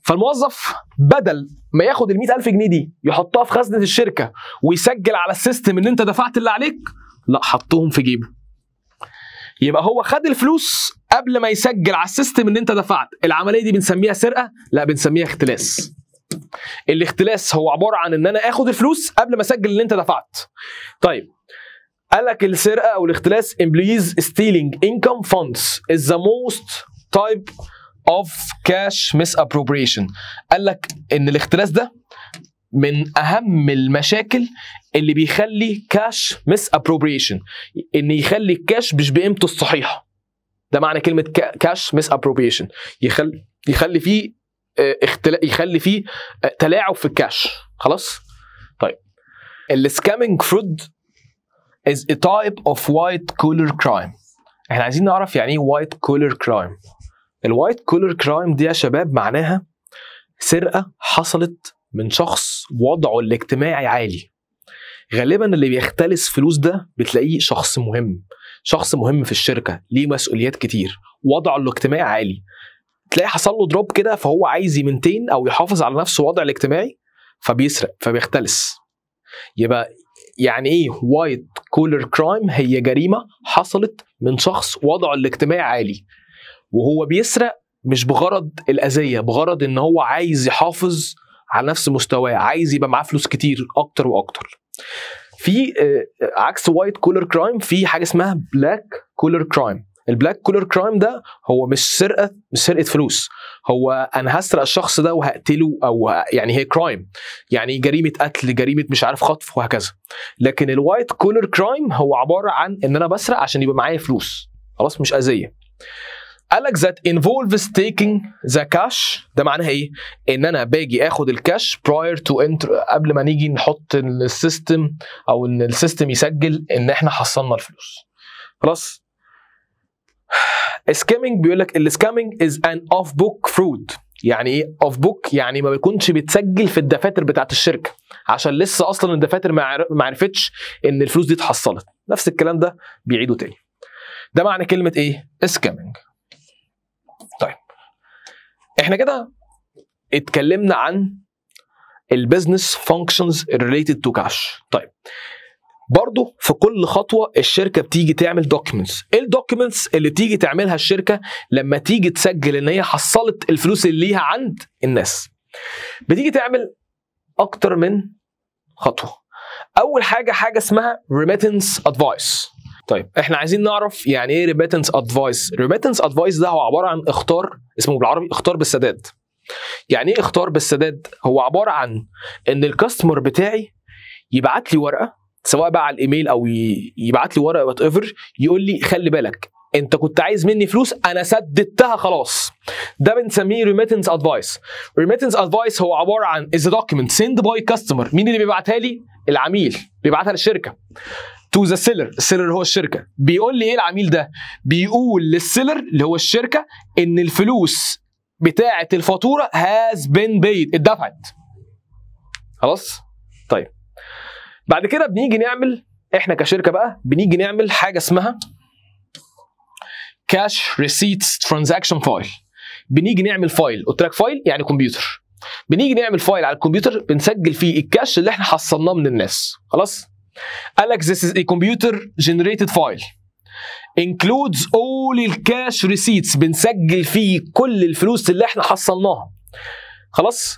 فالموظف بدل ما ياخد ال 100000 جنيه دي يحطها في خزنه الشركه ويسجل على السيستم ان انت دفعت اللي عليك لا حطهم في جيبه يبقى هو خد الفلوس قبل ما يسجل على السيستم ان انت دفعت العمليه دي بنسميها سرقه لا بنسميها اختلاس الاختلاس هو عباره عن ان انا اخد الفلوس قبل ما اسجل ان انت دفعت طيب قال لك السرقه او الاختلاس employees stealing income funds is the most type اوف كاش ميس ابروبريشن قال لك ان الاختلاس ده من اهم المشاكل اللي بيخلي كاش ميس ابروبريشن ان يخلي الكاش مش بقيمته الصحيحه ده معنى كلمه كاش ميس ابروبريشن يخلي يخلي فيه آه، اختلا... يخلي فيه آه، تلاعب في الكاش خلاص طيب السكامينج فرود از ا تايب اوف وايت كولر كرايم احنا عايزين نعرف يعني ايه وايت كولر كرايم الوايت كولر كرايم دي يا شباب معناها سرقه حصلت من شخص وضعه الاجتماعي عالي غالبا اللي بيختلس فلوس ده بتلاقيه شخص مهم شخص مهم في الشركه ليه مسؤوليات كتير وضعه الاجتماعي عالي تلاقي حصل له دروب كده فهو عايز يمنتين او يحافظ على نفسه وضع الاجتماعي فبيسرق فبيختلس يبقى يعني ايه وايت كولر كرايم هي جريمه حصلت من شخص وضعه الاجتماعي عالي وهو بيسرق مش بغرض الاذيه بغرض ان هو عايز يحافظ على نفس مستواه عايز يبقى معاه فلوس كتير اكتر واكتر في آه، آه، عكس وايت كولر كرايم في حاجه اسمها بلاك كولر كرايم البلاك كولر كرايم ده هو مش سرقه مش سرقه فلوس هو انا هسرق الشخص ده وهقتله او يعني هي كرايم يعني جريمه قتل جريمه مش عارف خطف وهكذا لكن الوايت كولر كرايم هو عباره عن ان انا بسرق عشان يبقى معايا فلوس خلاص مش اذيه قالك ذات انفولفز تيكينج ذا كاش ده معناها ايه؟ ان انا باجي اخد الكاش براير تو انتر قبل ما نيجي نحط السيستم او ان السيستم يسجل ان احنا حصلنا الفلوس. خلاص؟ سكامينج بيقول لك السكامينج از ان اوف بوك فرود يعني ايه اوف بوك يعني ما بيكونش بيتسجل في الدفاتر بتاعت الشركه عشان لسه اصلا الدفاتر ما عرفتش ان الفلوس دي اتحصلت نفس الكلام ده بيعيدوا تاني ده معنى كلمه ايه سكامينج احنا كده اتكلمنا عن البيزنس فانكشنز ريليتد تو كاش طيب برضه في كل خطوه الشركه بتيجي تعمل دوكيومنتس ايه الدوكيومنتس اللي بتيجي تعملها الشركه لما تيجي تسجل ان هي حصلت الفلوس اللي ليها عند الناس بتيجي تعمل اكتر من خطوه اول حاجه حاجه اسمها ريميتنس ادفايس طيب احنا عايزين نعرف يعني ايه ريباتنس ادفايس ريباتنس ادفايس ده هو عباره عن اختار اسمه بالعربي اختار بالسداد يعني ايه اختار بالسداد هو عباره عن ان الكاستمر بتاعي يبعت لي ورقه سواء بقى على الايميل او يبعت لي ورقه وات ايفر يقول لي خلي بالك انت كنت عايز مني فلوس انا سددتها خلاص ده بنسميه ريميتنس ادفايس ريميتنس ادفايس هو عباره عن از دوكيمنت سند باي كاستمر مين اللي بيبعتها لي العميل بيبعتها للشركه تو ذا سيلر السيلر هو الشركه بيقول لي ايه العميل ده بيقول للسيلر اللي هو الشركه ان الفلوس بتاعه الفاتوره هاز بين بيد اتدفعت خلاص طيب بعد كده بنيجي نعمل احنا كشركه بقى بنيجي نعمل حاجه اسمها كاش ريسيتس ترانزاكشن فايل بنيجي نعمل فايل قلت لك فايل يعني كمبيوتر بنيجي نعمل فايل على الكمبيوتر بنسجل فيه الكاش اللي احنا حصلناه من الناس خلاص قال لك this is a computer generated file includes all the cash receipts بنسجل فيه كل الفلوس اللي احنا حصلناها خلاص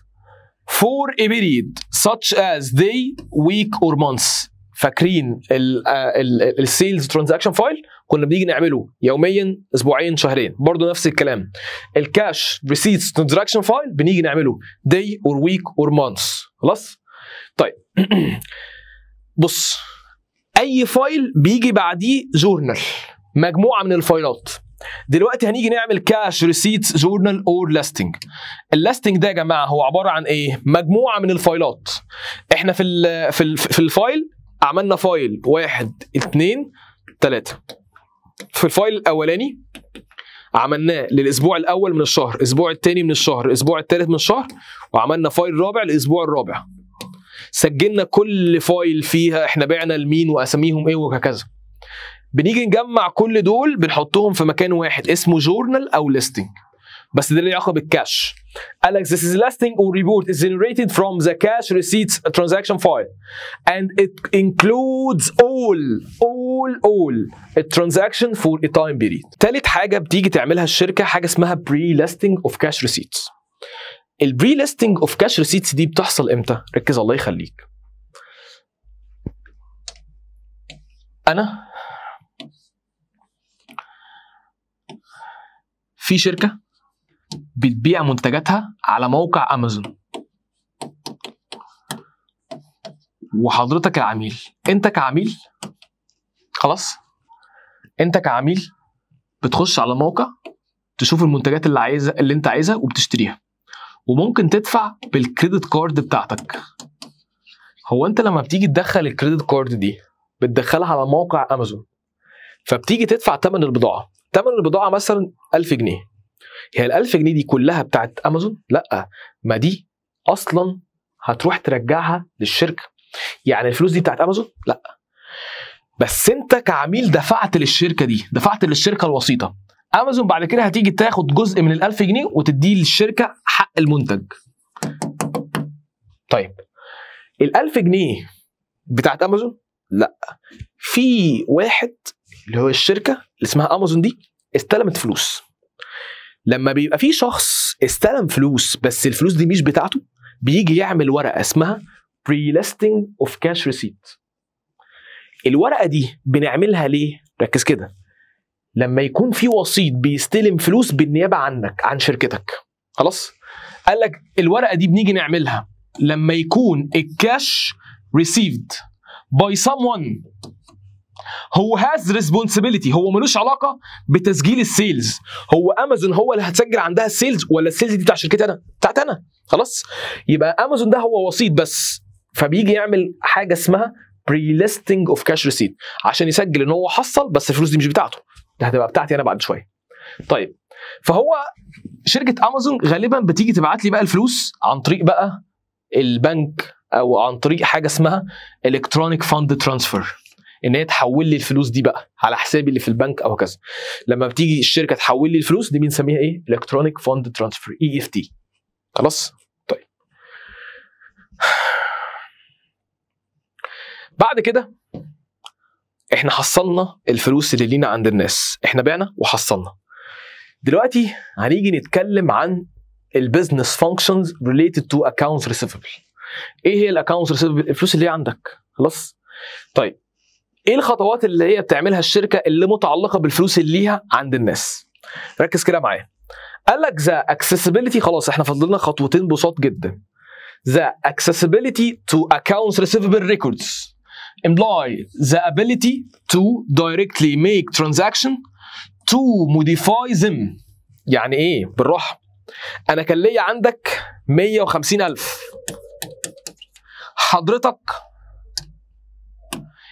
for a period such as day week or months فاكرين السيلز ترانزاكشن فايل كنا بنيجي نعمله يوميا اسبوعيا شهرين برضه نفس الكلام الكاش ريسيتس ترانزاكشن فايل بنيجي نعمله day or week or months خلاص طيب بص اي فايل بيجي بعديه جورنال مجموعه من الفايلات دلوقتي هنيجي نعمل كاش ريسيتس جورنال اور لاستنج اللاستنج ده يا جماعه هو عباره عن ايه مجموعه من الفايلات احنا في الـ في الـ في الفايل عملنا فايل واحد اتنين تلاتة في الفايل الاولاني عملناه للاسبوع الاول من الشهر الاسبوع الثاني من الشهر الاسبوع الثالث من الشهر وعملنا فايل رابع للاسبوع الرابع سجلنا كل فايل فيها احنا بعنا لمين واساميهم ايه وهكذا بنيجي نجمع كل دول بنحطهم في مكان واحد اسمه جورنال او ليستنج بس ده ليه علاقه بالكاش قال لك this is listing or report is generated from the cash receipts transaction file and it includes all all all a transaction for a time period تالت حاجه بتيجي تعملها الشركه حاجه اسمها pre listing of cash receipts البري ليستنج اوف كاش ريسيتس دي بتحصل امتى؟ ركز الله يخليك. انا في شركه بتبيع منتجاتها على موقع امازون وحضرتك العميل انت كعميل خلاص انت كعميل بتخش على الموقع تشوف المنتجات اللي عايزه اللي انت عايزها وبتشتريها وممكن تدفع بالكريدت كارد بتاعتك هو انت لما بتيجي تدخل الكريدت كارد دي بتدخلها على موقع امازون فبتيجي تدفع ثمن البضاعه ثمن البضاعه مثلا 1000 جنيه هي ال 1000 جنيه دي كلها بتاعت امازون لا ما دي اصلا هتروح ترجعها للشركه يعني الفلوس دي بتاعت امازون لا بس انت كعميل دفعت للشركه دي دفعت للشركه الوسيطه امازون بعد كده هتيجي تاخد جزء من ال 1000 جنيه وتديه للشركه المنتج طيب ال1000 جنيه بتاعت امازون لا في واحد اللي هو الشركه اللي اسمها امازون دي استلمت فلوس لما بيبقى في شخص استلم فلوس بس الفلوس دي مش بتاعته بيجي يعمل ورقه اسمها بري ليستنج اوف كاش ريسيت الورقه دي بنعملها ليه ركز كده لما يكون في وسيط بيستلم فلوس بالنيابه عنك عن شركتك خلاص قال لك الورقه دي بنيجي نعملها لما يكون الكاش باي by ون هو هاز ريسبونسبيلتي هو ملوش علاقه بتسجيل السيلز هو امازون هو اللي هتسجل عندها السيلز ولا السيلز دي بتاع شركتي انا بتاعت انا خلاص يبقى امازون ده هو وسيط بس فبيجي يعمل حاجه اسمها بري ليستنج اوف كاش ريسيت عشان يسجل ان هو حصل بس الفلوس دي مش بتاعته ده هتبقى بتاعتي انا بعد شويه طيب فهو شركه امازون غالبا بتيجي تبعت لي بقى الفلوس عن طريق بقى البنك او عن طريق حاجه اسمها الكترونيك فاند ترانسفير ان هي تحول لي الفلوس دي بقى على حسابي اللي في البنك او كذا لما بتيجي الشركه تحول لي الفلوس دي بنسميها ايه الكترونيك فاند ترانسفير اي اف تي خلاص طيب بعد كده احنا حصلنا الفلوس اللي لينا عند الناس احنا بعنا وحصلنا دلوقتي هنيجي نتكلم عن البيزنس فانكشنز ريليتد تو اكونتس ريسيفبل ايه هي الاكونتس ريسيفبل الفلوس اللي هي عندك خلاص طيب ايه الخطوات اللي هي بتعملها الشركه اللي متعلقه بالفلوس اللي ليها عند الناس ركز كده معايا قال لك ذا اكسسبيليتي خلاص احنا فضلنا خطوتين بساط جدا ذا اكسسبيليتي تو اكونتس ريسيفبل ريكوردز imply the ability to directly make transaction to modify them يعني ايه بالراحه انا كان ليا عندك 150000 حضرتك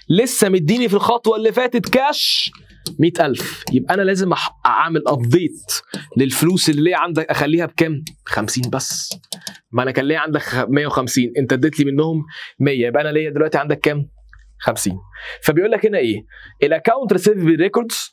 لسه مديني في الخطوه اللي فاتت كاش 100000 يبقى انا لازم اعمل ابديت للفلوس اللي ليا عندك اخليها بكام 50 بس ما انا كان ليا عندك 150 انت اديت لي منهم 100 يبقى انا ليا دلوقتي عندك كام 50 فبيقول لك هنا ايه الاكونت ريسيفبل ريكوردز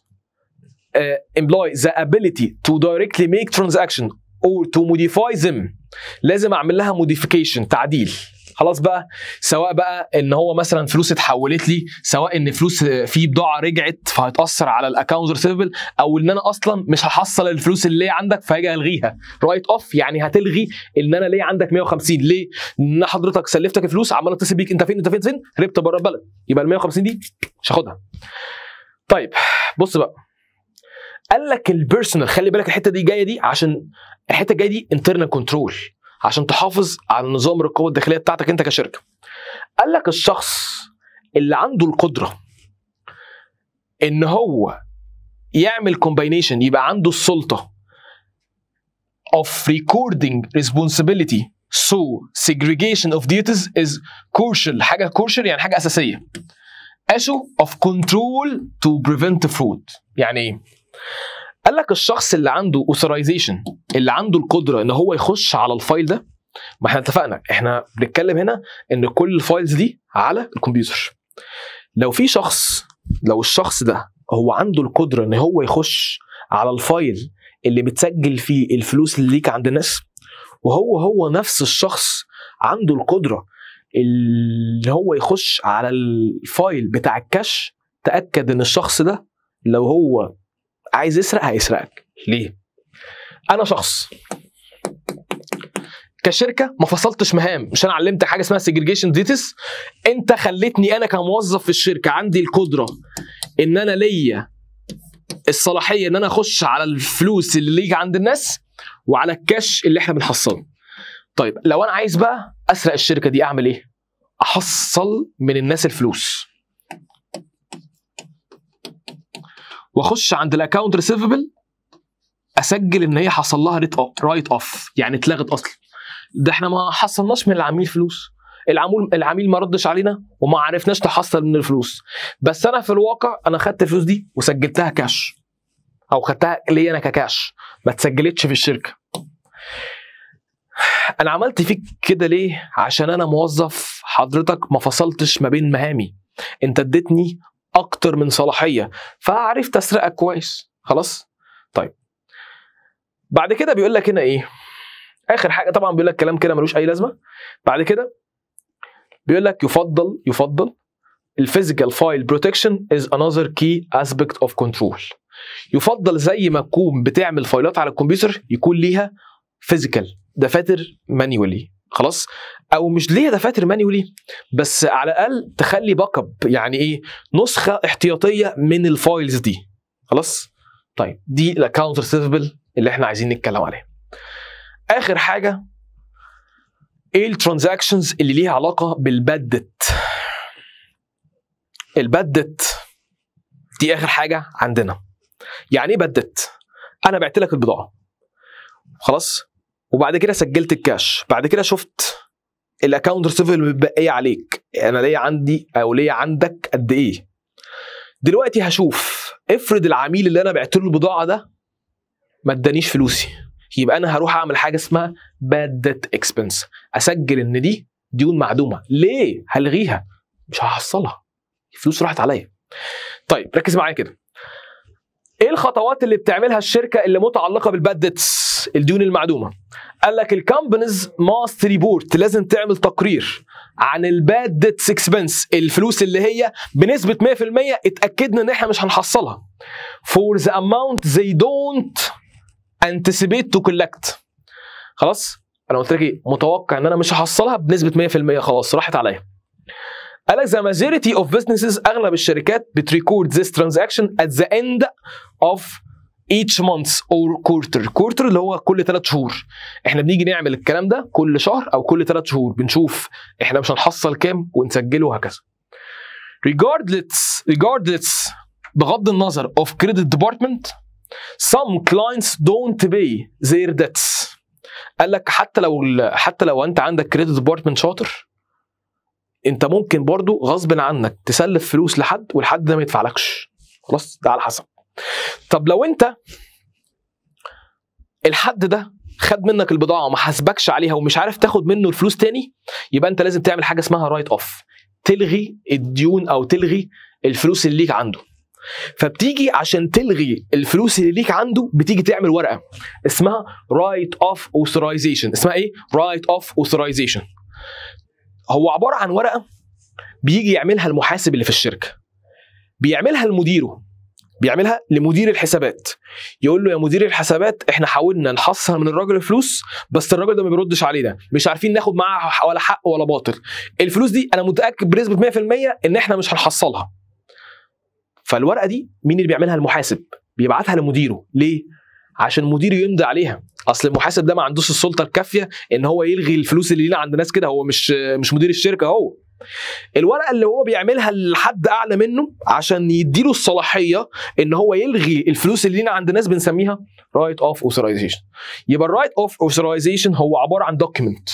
uh, imply the ability to directly make transaction or to modify them لازم اعمل لها modification تعديل خلاص بقى سواء بقى ان هو مثلا فلوس اتحولت لي سواء ان فلوس في بضاعه رجعت فهتاثر على الاكونت ريسيفبل او ان انا اصلا مش هحصل الفلوس اللي عندك فهاجي الغيها رايت اوف يعني هتلغي ان انا ليه عندك 150 ليه ان حضرتك سلفتك الفلوس عمال اتصل بيك انت فين انت فين انت فين ربت بره البلد يبقى ال 150 دي مش هاخدها طيب بص بقى قال لك البيرسونال خلي بالك الحته دي جايه دي عشان الحته الجايه دي انترنال كنترول عشان تحافظ على نظام القوه الداخليه بتاعتك انت كشركه قال لك الشخص اللي عنده القدره ان هو يعمل كومباينيشن يبقى عنده السلطه of recording responsibility so segregation of duties is crucial حاجه crucial يعني حاجه اساسيه issue of control to prevent fraud يعني ايه قال لك الشخص اللي عنده اوثرايزيشن اللي عنده القدره ان هو يخش على الفايل ده ما احنا اتفقنا احنا بنتكلم هنا ان كل الفايلز دي على الكمبيوتر لو في شخص لو الشخص ده هو عنده القدره ان هو يخش على الفايل اللي متسجل فيه الفلوس اللي ليك عند الناس وهو هو نفس الشخص عنده القدره ان هو يخش على الفايل بتاع الكاش تاكد ان الشخص ده لو هو عايز يسرق هيسرقك ليه انا شخص كشركه ما فصلتش مهام مش انا علمتك حاجه اسمها سيجريجيشن ديتس انت خليتني انا كموظف في الشركه عندي القدره ان انا ليا الصلاحيه ان انا اخش على الفلوس اللي ليجي عند الناس وعلى الكاش اللي احنا بنحصله طيب لو انا عايز بقى اسرق الشركه دي اعمل ايه احصل من الناس الفلوس واخش عند الاكونت ريسيفبل اسجل ان هي حصل لها رايت اوف يعني اتلغت اصلا ده احنا ما حصلناش من العميل فلوس العمول العميل ما ردش علينا وما عرفناش نحصل من الفلوس بس انا في الواقع انا خدت الفلوس دي وسجلتها كاش او خدتها ليا انا ككاش ما اتسجلتش في الشركه انا عملت فيك كده ليه عشان انا موظف حضرتك ما فصلتش ما بين مهامي انت اديتني اكتر من صلاحيه فعرفت اسرقك كويس خلاص طيب بعد كده بيقول لك هنا ايه اخر حاجه طبعا بيقول لك كلام كده ملوش اي لازمه بعد كده بيقول لك يفضل يفضل الفيزيكال فايل بروتكشن از انذر كي اسبكت اوف كنترول يفضل زي ما تكون بتعمل فايلات على الكمبيوتر يكون ليها فيزيكال دفاتر مانيولي خلاص او مش ليه دفاتر مانيولي بس على الاقل تخلي باك اب يعني ايه نسخه احتياطيه من الفايلز دي خلاص طيب دي الاكونت ريسيفبل اللي احنا عايزين نتكلم عليها اخر حاجه ايه الترانزاكشنز اللي ليها علاقه بالبدت البدت دي اخر حاجه عندنا يعني ايه بدت انا بعت لك البضاعه خلاص وبعد كده سجلت الكاش بعد كده شفت الاكونت ريسيفبل متبقيه عليك انا ليا عندي او ليا عندك قد ايه دلوقتي هشوف افرض العميل اللي انا بعت له البضاعه ده ما ادانيش فلوسي يبقى انا هروح اعمل حاجه اسمها باد ديت اكسبنس اسجل ان دي ديون معدومه ليه هلغيها مش هحصلها الفلوس راحت عليا طيب ركز معايا كده ايه الخطوات اللي بتعملها الشركه اللي متعلقه بالباد ديتس الديون المعدومه قال لك الكامبنز ماست ريبورت لازم تعمل تقرير عن الباد ديتس اكسبنس الفلوس اللي هي بنسبه 100% اتاكدنا ان احنا مش هنحصلها فور ذا اماونت they don't anticipate to collect خلاص انا قلت لك ايه متوقع ان انا مش هحصلها بنسبه 100% خلاص راحت عليا قال لك the majority of businesses اغلب الشركات بتريكورد this transaction at the end of each month or quarter quarter اللي هو كل ثلاث شهور احنا بنيجي نعمل الكلام ده كل شهر او كل ثلاث شهور بنشوف احنا مش هنحصل كام ونسجله وهكذا regardless regardless بغض النظر of credit department some clients don't pay their debts قال لك حتى لو حتى لو انت عندك كريدت ديبارتمنت شاطر انت ممكن برضو غصب عنك تسلف فلوس لحد والحد ده ما يدفعلكش خلاص ده على حسب طب لو انت الحد ده خد منك البضاعه وما حاسبكش عليها ومش عارف تاخد منه الفلوس تاني يبقى انت لازم تعمل حاجه اسمها رايت اوف تلغي الديون او تلغي الفلوس اللي ليك عنده فبتيجي عشان تلغي الفلوس اللي ليك عنده بتيجي تعمل ورقه اسمها رايت اوف اوثرايزيشن اسمها ايه رايت اوف اوثرايزيشن هو عباره عن ورقه بيجي يعملها المحاسب اللي في الشركه بيعملها لمديره بيعملها لمدير الحسابات يقول له يا مدير الحسابات احنا حاولنا نحصل من الراجل فلوس بس الراجل ده ما بيردش علينا مش عارفين ناخد معاه ولا حق ولا باطل الفلوس دي انا متاكد بنسبه 100% ان احنا مش هنحصلها فالورقه دي مين اللي بيعملها المحاسب بيبعتها لمديره ليه عشان مديره يمضي عليها اصل المحاسب ده ما عندوش السلطه الكافيه ان هو يلغي الفلوس اللي لينا عند ناس كده هو مش مش مدير الشركه هو الورقه اللي هو بيعملها لحد اعلى منه عشان يديله الصلاحيه ان هو يلغي الفلوس اللي لينا عند ناس بنسميها رايت اوف اوثرايزيشن يبقى الرايت اوف اوثرايزيشن هو عباره عن دوكيمنت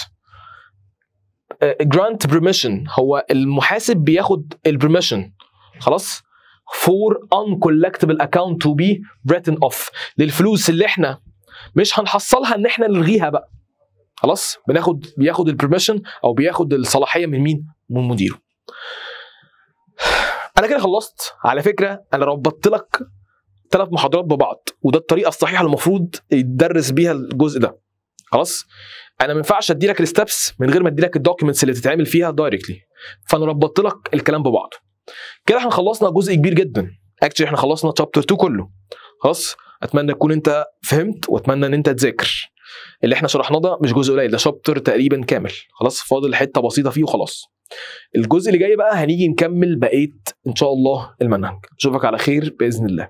جرانت بريميشن هو المحاسب بياخد البريميشن خلاص for uncollectible account to be written off للفلوس اللي احنا مش هنحصلها ان احنا نلغيها بقى خلاص بناخد بياخد البرميشن او بياخد الصلاحيه من مين من مديره انا كده خلصت على فكره انا ربطت لك ثلاث محاضرات ببعض وده الطريقه الصحيحه المفروض يتدرس بيها الجزء ده خلاص انا ما ينفعش ادي لك الستبس من غير ما ادي لك الدوكيومنتس اللي تتعمل فيها دايركتلي فانا ربطت لك الكلام ببعضه كده احنا خلصنا جزء كبير جدا اكشلي احنا خلصنا تشابتر 2 كله خلاص اتمنى تكون انت فهمت واتمنى ان انت تذاكر اللي احنا شرحناه ده مش جزء قليل ده شابتر تقريبا كامل خلاص فاضل حته بسيطه فيه وخلاص الجزء اللي جاي بقى هنيجي نكمل بقيه ان شاء الله المنهج اشوفك على خير باذن الله